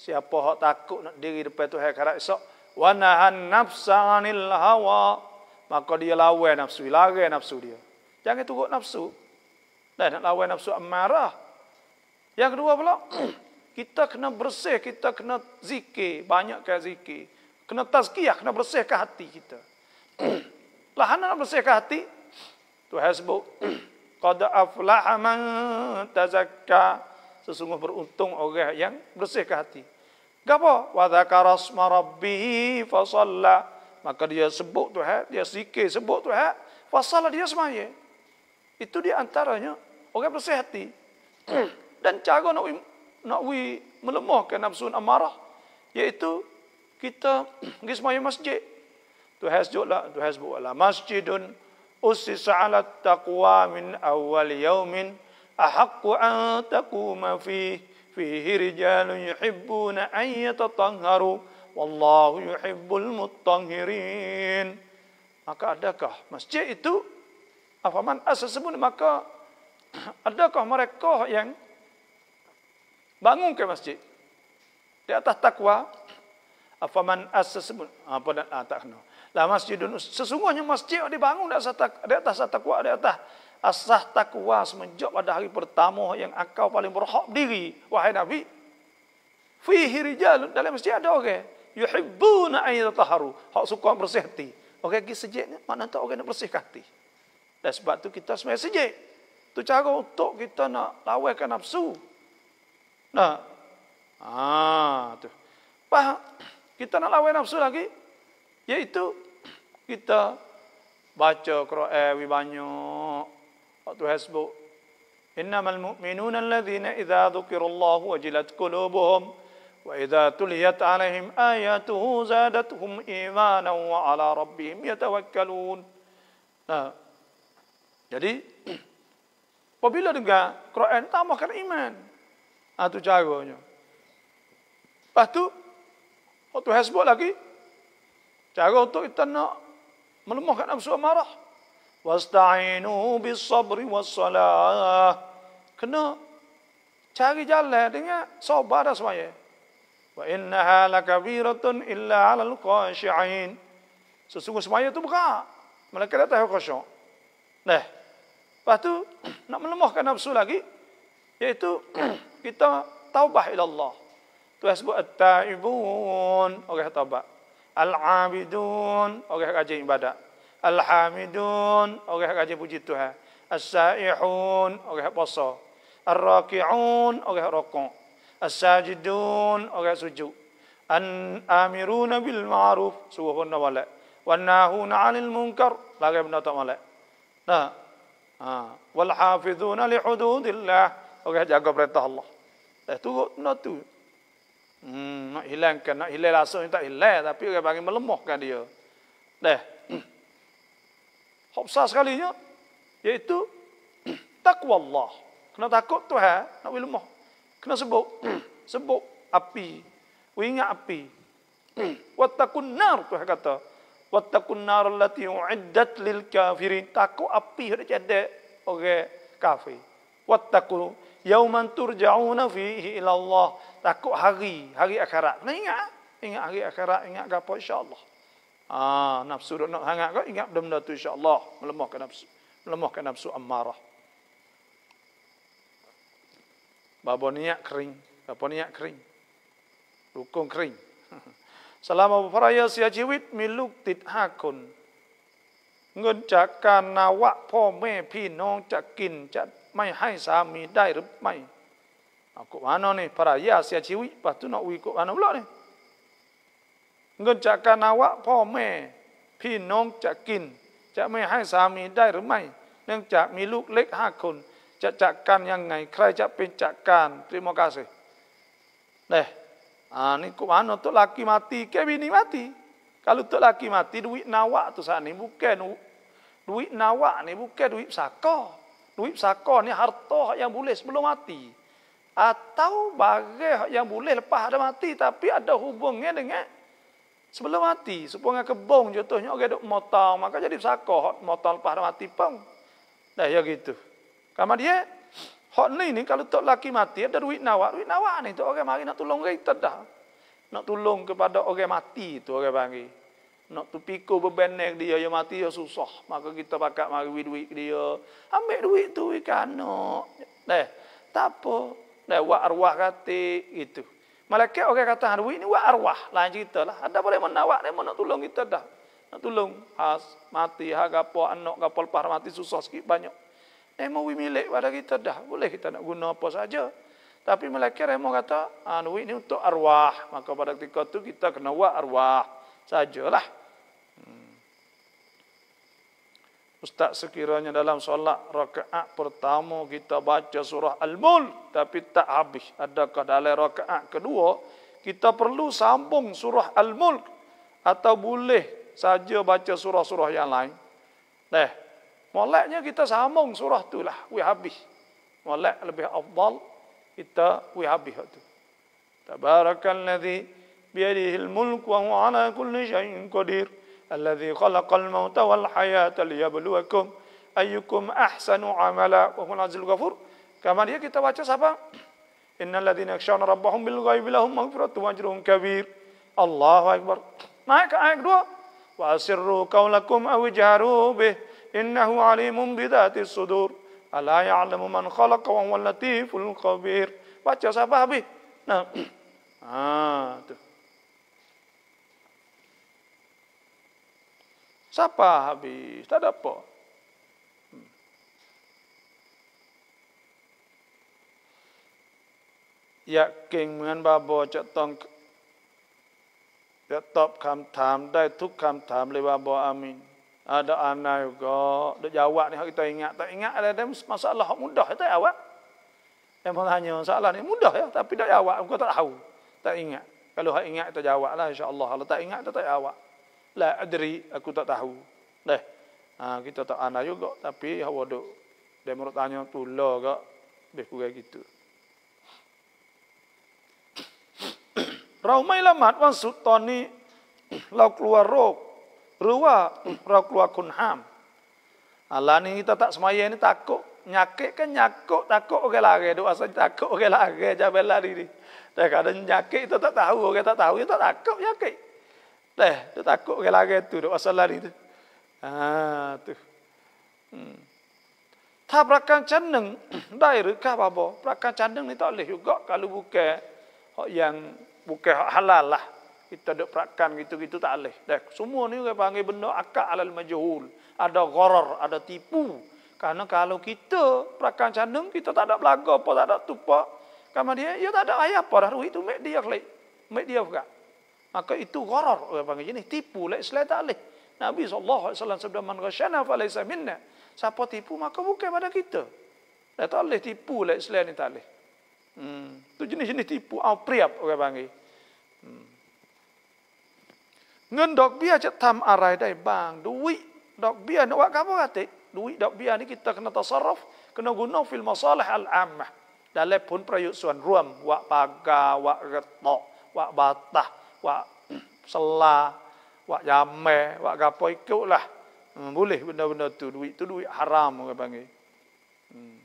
Speaker 1: Siapa hok takut nak diri depan Tuhan karak esok. Wa nahan nafsa hawa. Maka dia lawan nafsu, lari nafsu dia. Jangan turut nafsu. Dan nak lawan nafsu amarah. Yang kedua pula, kita kena bersih, kita kena zikir, banyakkan zikir. Kena tazkiyah, kena bersihkan hati kita. Lahan nak bersihkan hati, tu sebut, Qad aflaha man tazakka. Sesungguh beruntung orang yang bersih hati. Gapo? Wa dzakara asma rabbih fa Maka dia sebut Tuhan, dia zikir sebut Tuhan, fa shalla dia semaya. Itu di antaranya orang bersih hati. Dan cara nak nak wi melemahkan nafsu amarah iaitu kita pergi semaya masjid. Tuhan sejuklah, Tuhan sebutlah masjidun أسس على التقوى min awal يوم أحق أن تقوم فيه فيه رجال يحبون أن يتطهروا والله يحب المطهرين maka adakah masjid itu apa man asasmu maka adakah mereka yang bangun ke masjid di atas takwa apa man asasmu apa ah, ah, tak kenal La masjidun sesungguhnya masjid yang dibangun di atas di atas takwa di atas asah takwa semenjak pada hari pertama yang engkau paling berhak diri wahai nabi fihi rijalun dalam masjid ada orang okay? yuhibbuna an yataharu hak suka bersih hati orang okay, pergi sejid ni mana tak orang nak bersih hati dan sebab tu kita semai sejid tu cara untuk kita nak lawakan nafsu nah ah tu faham kita nak lawan nafsu lagi yaitu kita baca Quran lebih banyak waktu hasbuk innama almu'minun alladhina idha dhukirullahu wajilat kulubuhum wa idha tuliyat alaihim ayatuhu zadatuhum imana wa ala rabbihim yatawakkalun nah jadi apabila dengar Quran tambahkan iman atau ah, jagonya lepas tu waktu hasbuk lagi cara untuk kita nak melemahkan nafsu amarah. Wasta'inu bis sabri was salah. Kena cari jalan dengan sabar dan semuanya. Wa innaha lakabiratun illa 'alal khashi'in. Sesungguh semuanya itu buka. Mereka datang tahu khusyuk. Nah. Lepas tu, nak melemahkan nafsu lagi. Iaitu, kita taubah ila Allah. Itu sebut at-ta'ibun. Orang okay, taubah. Al-abidun orang yang rajin ibadat. Al-hamidun orang yang rajin puji Tuhan. As-saihun orang yang puasa. Ar-raki'un orang yang rokok. As-sajidun orang yang sujud. An-amiruna bil ma'ruf suruh benda malak. Wan-nahuna 'anil munkar larang benda tak malak. Nah. Ha. Wal hafizuna li hududillah orang yang jaga perintah Allah. Dah turut benda tu. Hmm, nak hilangkan, nak hilang rasa ni tak hilang tapi orang panggil melemahkan dia. Dah. Hopsa sekalinya iaitu takwa Allah. Kena takut Tuhan, nak wi lemah. Kena sebut sebut api. Wi ingat api. Wattaqun nar Tuhan kata. Wattaqun nar allati uiddat lil kafirin. Takut api hendak jadi orang okay. kafir. Wattaqun yauman turja'una fihi ila Allah. Takut hari, hari akhirat. Mana ingat? Ah. Ingat hari akhirat, ingat gapo insyaallah Ah, nafsu duk nak hangat kau ingat benda tu insya melemahkan nafsu. Melemahkan nafsu amarah. Babo niat kering, babo niat kering. Rukun kering. Selama beraya sia jiwit miluk tit hakun. Ngun cakkan nawak pome pinong cakkin cak ไม่ให้สามีได้หรือไม่เอากุมานนี่ภรรยาเสียชีวิตปัจจุบันอวยกุมานอุลนี่เงินจากการนาวะพ่อแม่พี่น้องจะกินจะไม่ให้สามีได้หรือไม่เนื่องจากมีลูกเล็กห้าคนจะจัดการยังไงใครจะเป็นจัดการตรีมกาสิเด้อ่านี่กุมานตุลากิมาตีแกบินิมาตีกาลุตุลากิมาต t ดุวินาวะตุสานิบุเกนุดุวินาวะน w a k ni bukan สาก t duit saka ni harta yang boleh sebelum mati atau bagai yang boleh lepas ada mati tapi ada hubungnya dengan sebelum mati supaya kebong contohnya orang duk motong maka jadi saka motong lepas ada mati pun dah ya gitu kerana dia hot ni ni kalau tok laki mati ada duit nawak duit nawak ni tok orang mari nak tolong kita dah nak tolong kepada orang mati tu orang panggil nak tupiku beban naik dia, yang mati yang susah. Maka kita pakai mari duit dia. Ambil duit tu ikan Eh, tak apa. Eh, wak arwah kata itu. Malaikat orang kata, duit ini wak arwah. Lain cerita lah. Ada boleh menawak ni, nak tolong kita dah. Nak tolong. Has, mati, hagapa, anak, kapal, pahar, mati, susah sikit banyak. Eh, mau milik pada kita dah. Boleh kita nak guna apa saja. Tapi malaikat mau kata, ah, duit ini untuk arwah. Maka pada ketika tu kita kena wak arwah sajalah. Hmm. Ustaz sekiranya dalam solat rakaat pertama kita baca surah Al-Mulk tapi tak habis. Adakah dalam rakaat kedua kita perlu sambung surah Al-Mulk atau boleh saja baca surah-surah yang lain? Nah, moleknya kita sambung surah itulah, we habis. Molek lebih afdal kita we habis itu. Tabarakallazi بيده الملك وهو على كل شيء قدير الذي خلق الموت والحياة ليبلوكم أيكم أحسن عملا وهو العزيز الغفور كما هي كتاب سبا إن الذين يخشون ربهم بالغيب لهم مغفرة وأجر كبير الله أكبر معك آية دو وأسروا قولكم أو اجهروا به إنه عليم بذات الصدور ألا يعلم من خلق وهو اللطيف الخبير baca sahabat habis. Nah. Ah, tuh. Siapa habis? Tak ada apa. Hmm. Yakin dengan babo cak tong cak top kam tam dai tuk kam tam le babo amin. Ada anak juga. Dia jawab ni kita ingat. Tak ingat ada dia masalah mudah tak awak. Yang pun tanya masalah ni mudah ya tapi dak awak engko tak tahu. Tak ingat. Kalau hak ingat tak jawablah insya-Allah. Kalau tak ingat kita tak jawab la adri aku tak tahu deh ha, kita tak ana juga tapi hawa duk dia menurut tanya tu lah ke lebih kurang gitu Raumai lamat wan sutoni lau ha, lah, ni kita tak semaya ini takut nyakit kan nyakut takut orang lari duk takut orang lari jabel ni. Tak ada nyakit kita tak tahu orang tahu kita takut nyakit. Leh, dia takut ke lari tu, dia pasal lari tu. Ha, tu. Hmm. Tak berakan canang, daira kah apa-apa. Berakan canang ni tak boleh juga kalau bukan hak yang bukan hak halal lah. Kita duk berakan gitu-gitu tak boleh. Dah, semua ni kita panggil benda akal alal majhul. Ada gharar, ada tipu. Karena kalau kita berakan canang, kita tak ada belaga apa, tak ada tupak. Kamu dia, ya tak ada ayah apa dah. Itu make dia klik. Make dia juga. Maka itu gharar orang panggil jenis. Tipu lah Islam tak boleh. Nabi SAW sabda man ghasyana fa laysa minna. Siapa tipu maka bukan pada kita. Dah tak tipu lah Islam ni tak Hmm. Itu jenis-jenis tipu. Au priap orang panggil. Hmm. Ngendok biar cek tam arai dai bang. Duit dok biar nak buat kamu katik. Duit dok biar ni kita kena tasarruf. Kena guna fil masalah al-ammah. Dalam pun prayut suan ruam. Wak pagar, wak retok, wak batah wak selah, wak jamai, wak gapo ikutlah. Hmm, boleh benda-benda tu duit tu duit haram orang panggil. Hmm.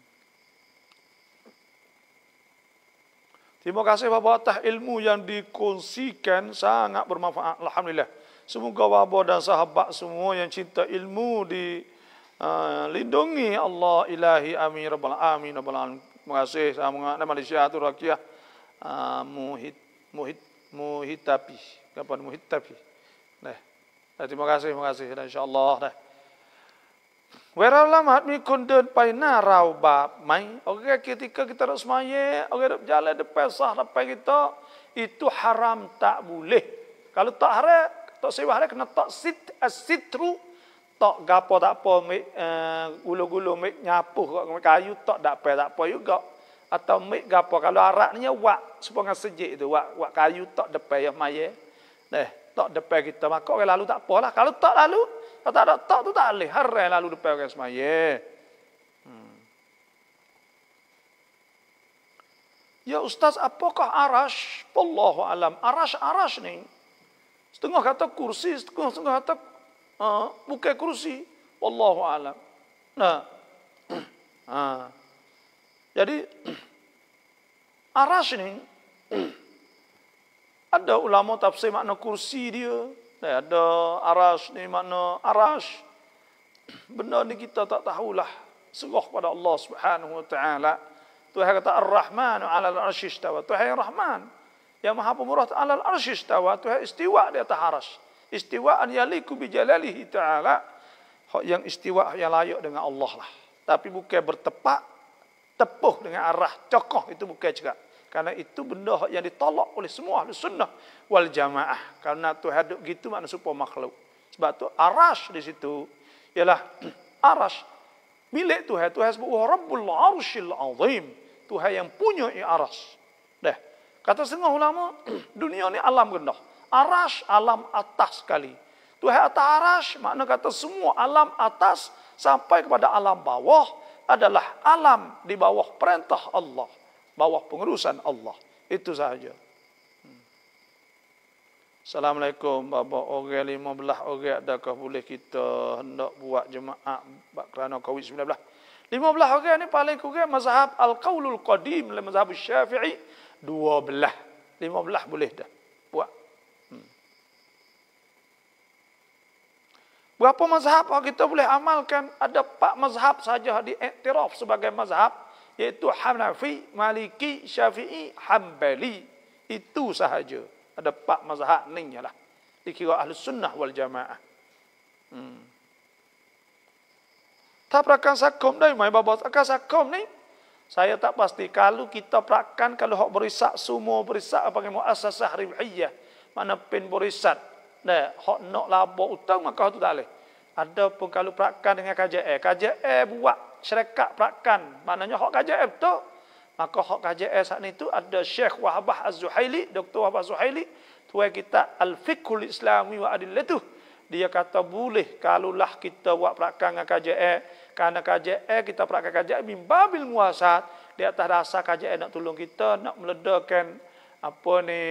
Speaker 1: Terima kasih Bapak atas ilmu yang dikongsikan sangat bermanfaat. Alhamdulillah. Semoga Bapak dan sahabat semua yang cinta ilmu di uh, lindungi Allah ilahi amin rabbal amin rabbal alamin. Terima kasih sama dengan Malaysia tu rakiah uh, muhit muhit Muhit tapi, Kenapa muhit tapi, nah, terima kasih, terima kasih. Nah, InsyaAllah. Nah. Wera lama mi kundun paina rau bab mai. Okey ketika kita harus semaya, okey nak jalan de pesah de kita itu haram tak boleh. Kalau tak haram, tak sewa haram kena tak sit asitru eh, tak gapo tak apa mi uh, eh, gulu-gulu mi nyapuh kok kayu tak dak pai tak apa juga atau mik gapo kalau araknya wak supaya sejik itu wak wak kayu tok depe yo maye deh tok depe kita mak. ke lalu tak pola. kalau tok lalu kalau tak ada tok tu tak leh harai lalu depe orang semaye hmm. ya ustaz apakah arash wallahu alam arash arash ni setengah kata kursi setengah setengah kata uh, eh, bukan kursi wallahu alam nah Ah. Jadi arash ni ada ulama tafsir makna kursi dia. Dan eh, ada arash ni makna arash. Benda ni kita tak tahulah. Serah pada Allah Subhanahu Wa Taala. Tuhan kata Ar-Rahman 'ala al-'arsy istawa. Tuhan yang Rahman. Yang Maha Pemurah 'ala al-'arsy istawa. Tuhan istiwa dia atas arash. Istiwa an yaliku bi jalalihi ta'ala. Yang istiwa yang layak dengan Allah lah. Tapi bukan bertepak tepuh dengan arah cokoh itu bukan juga. Karena itu benda yang ditolak oleh semua ahli sunnah wal jamaah. Karena tu hadut gitu makna supaya makhluk. Sebab tu arash di situ ialah arash milik Tuhan. Tuhan sebut Rabbul Arshil Azim. Tuhan yang punya i arash. Dah. Kata setengah ulama, dunia ni alam rendah. Arash alam atas sekali. Tuhan atas arash, makna kata semua alam atas sampai kepada alam bawah adalah alam di bawah perintah Allah, bawah pengurusan Allah. Itu sahaja. Hmm. Assalamualaikum bapa orang belah orang adakah boleh kita hendak buat jemaah bab kerana Covid-19? belah orang ini paling kurang mazhab al-qaulul qadim le mazhab Syafi'i dua belah. Lima belah boleh dah. Berapa mazhab ah, kita boleh amalkan? Ada empat mazhab saja diiktiraf sebagai mazhab. yaitu Hanafi, Maliki, Syafi'i, Hanbali. Itu sahaja. Ada empat mazhab ni lah. Dikira ahli sunnah wal jamaah. Hmm. Tak perakan sakum dah, mai bapa akan sakum ni. Saya tak pasti kalau kita perakan kalau hok berisak semua berisak apa yang kemu asas ribhiyah mana pin berisak Nah, hak nak labuh utang maka tu tak boleh. Ada pun kalau prakan dengan KJL. KJL buat syarikat perakan. Maknanya hak KJL betul. Maka hak KJL saat ni tu ada Syekh Wahbah Az-Zuhaili. Dr. Wahbah Az-Zuhaili. Tuai kita Al-Fikhul Islami wa Adilatuh. Dia kata boleh kalulah kita buat prakan dengan KJL. Karena KJL kita prakan KJL. bimbabil muasat. Di atas rasa KJL nak tolong kita. Nak meledakan apa ni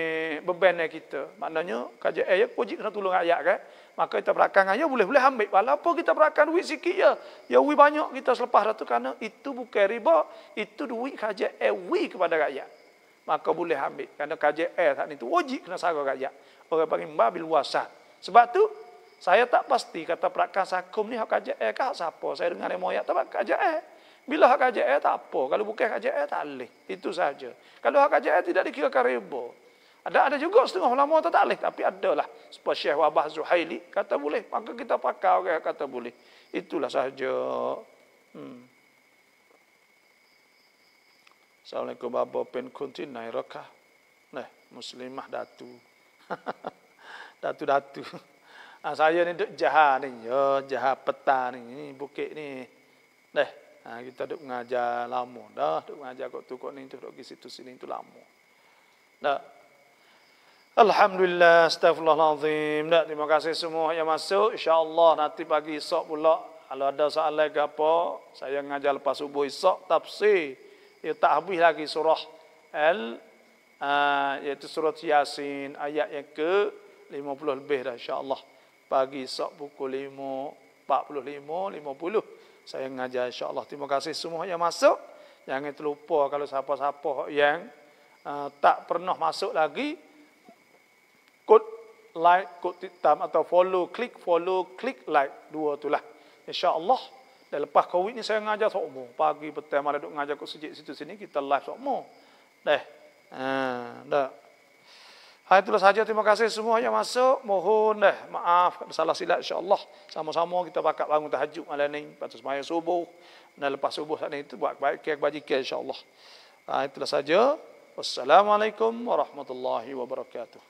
Speaker 1: beban ni kita. Maknanya kerja eh aku wajib kena tolong ayat kan. Maka kita berakan ayat boleh-boleh ambil. Walaupun kita berakan duit sikit ya. Ya duit banyak kita selepas itu. Kerana itu bukan riba. Itu duit kerja eh kepada rakyat. Maka boleh ambil. Kerana kerja eh saat itu wajib kena sago rakyat. Orang panggil mabil wasat. Sebab tu saya tak pasti kata perakan sakum ni hak kerja eh kah siapa. Saya dengar dia moyak tak kerja eh. Bila hak KJR tak apa. Kalau bukan KJR tak boleh. Itu saja. Kalau hak KJR tidak dikira karibu. Ada ada juga setengah ulama tak boleh. Tapi adalah. Sebab Syekh Wabah Zuhaili kata boleh. Maka kita pakai orang yang kata boleh. Itulah sahaja. Hmm. Assalamualaikum Bapak Pen Kunti Nairaka. Nah, Muslimah Datu. Datu-datu. ah, saya ni duk jahat ni. Ya, jahat petang ni. Ini bukit ni. Nah, Ha, kita duduk mengajar lama dah. Duduk mengajar kot tu, kot ni tu, duduk ke situ, sini tu lama. Dah. Alhamdulillah, astagfirullahaladzim. Dah, terima kasih semua yang masuk. Insya Allah nanti pagi esok pula. Kalau ada soalan ke apa, saya mengajar lepas subuh esok, tafsir. Ia tak habis lagi surah al uh, iaitu surah Yasin ayat yang ke 50 lebih dah Allah pagi esok pukul 5 45 50 saya ngajar insyaallah terima kasih semua yang masuk jangan terlupa kalau siapa-siapa yang uh, tak pernah masuk lagi kod like kod titam atau follow klik follow klik like dua itulah insyaallah dan lepas covid ni saya ngajar sokmo pagi petang malam duk ngajar kat sejik situ sini kita live sokmo dah ha uh, dah Ha, itulah saja. Terima kasih semua yang masuk. Mohon eh, maaf salah silap Allah, Sama-sama kita bakat bangun tahajud malam ni. Lepas semaya subuh. Dan lepas subuh saat ni itu buat kebaikan kebajikan insyaAllah. Ha, itulah saja. Wassalamualaikum warahmatullahi wabarakatuh.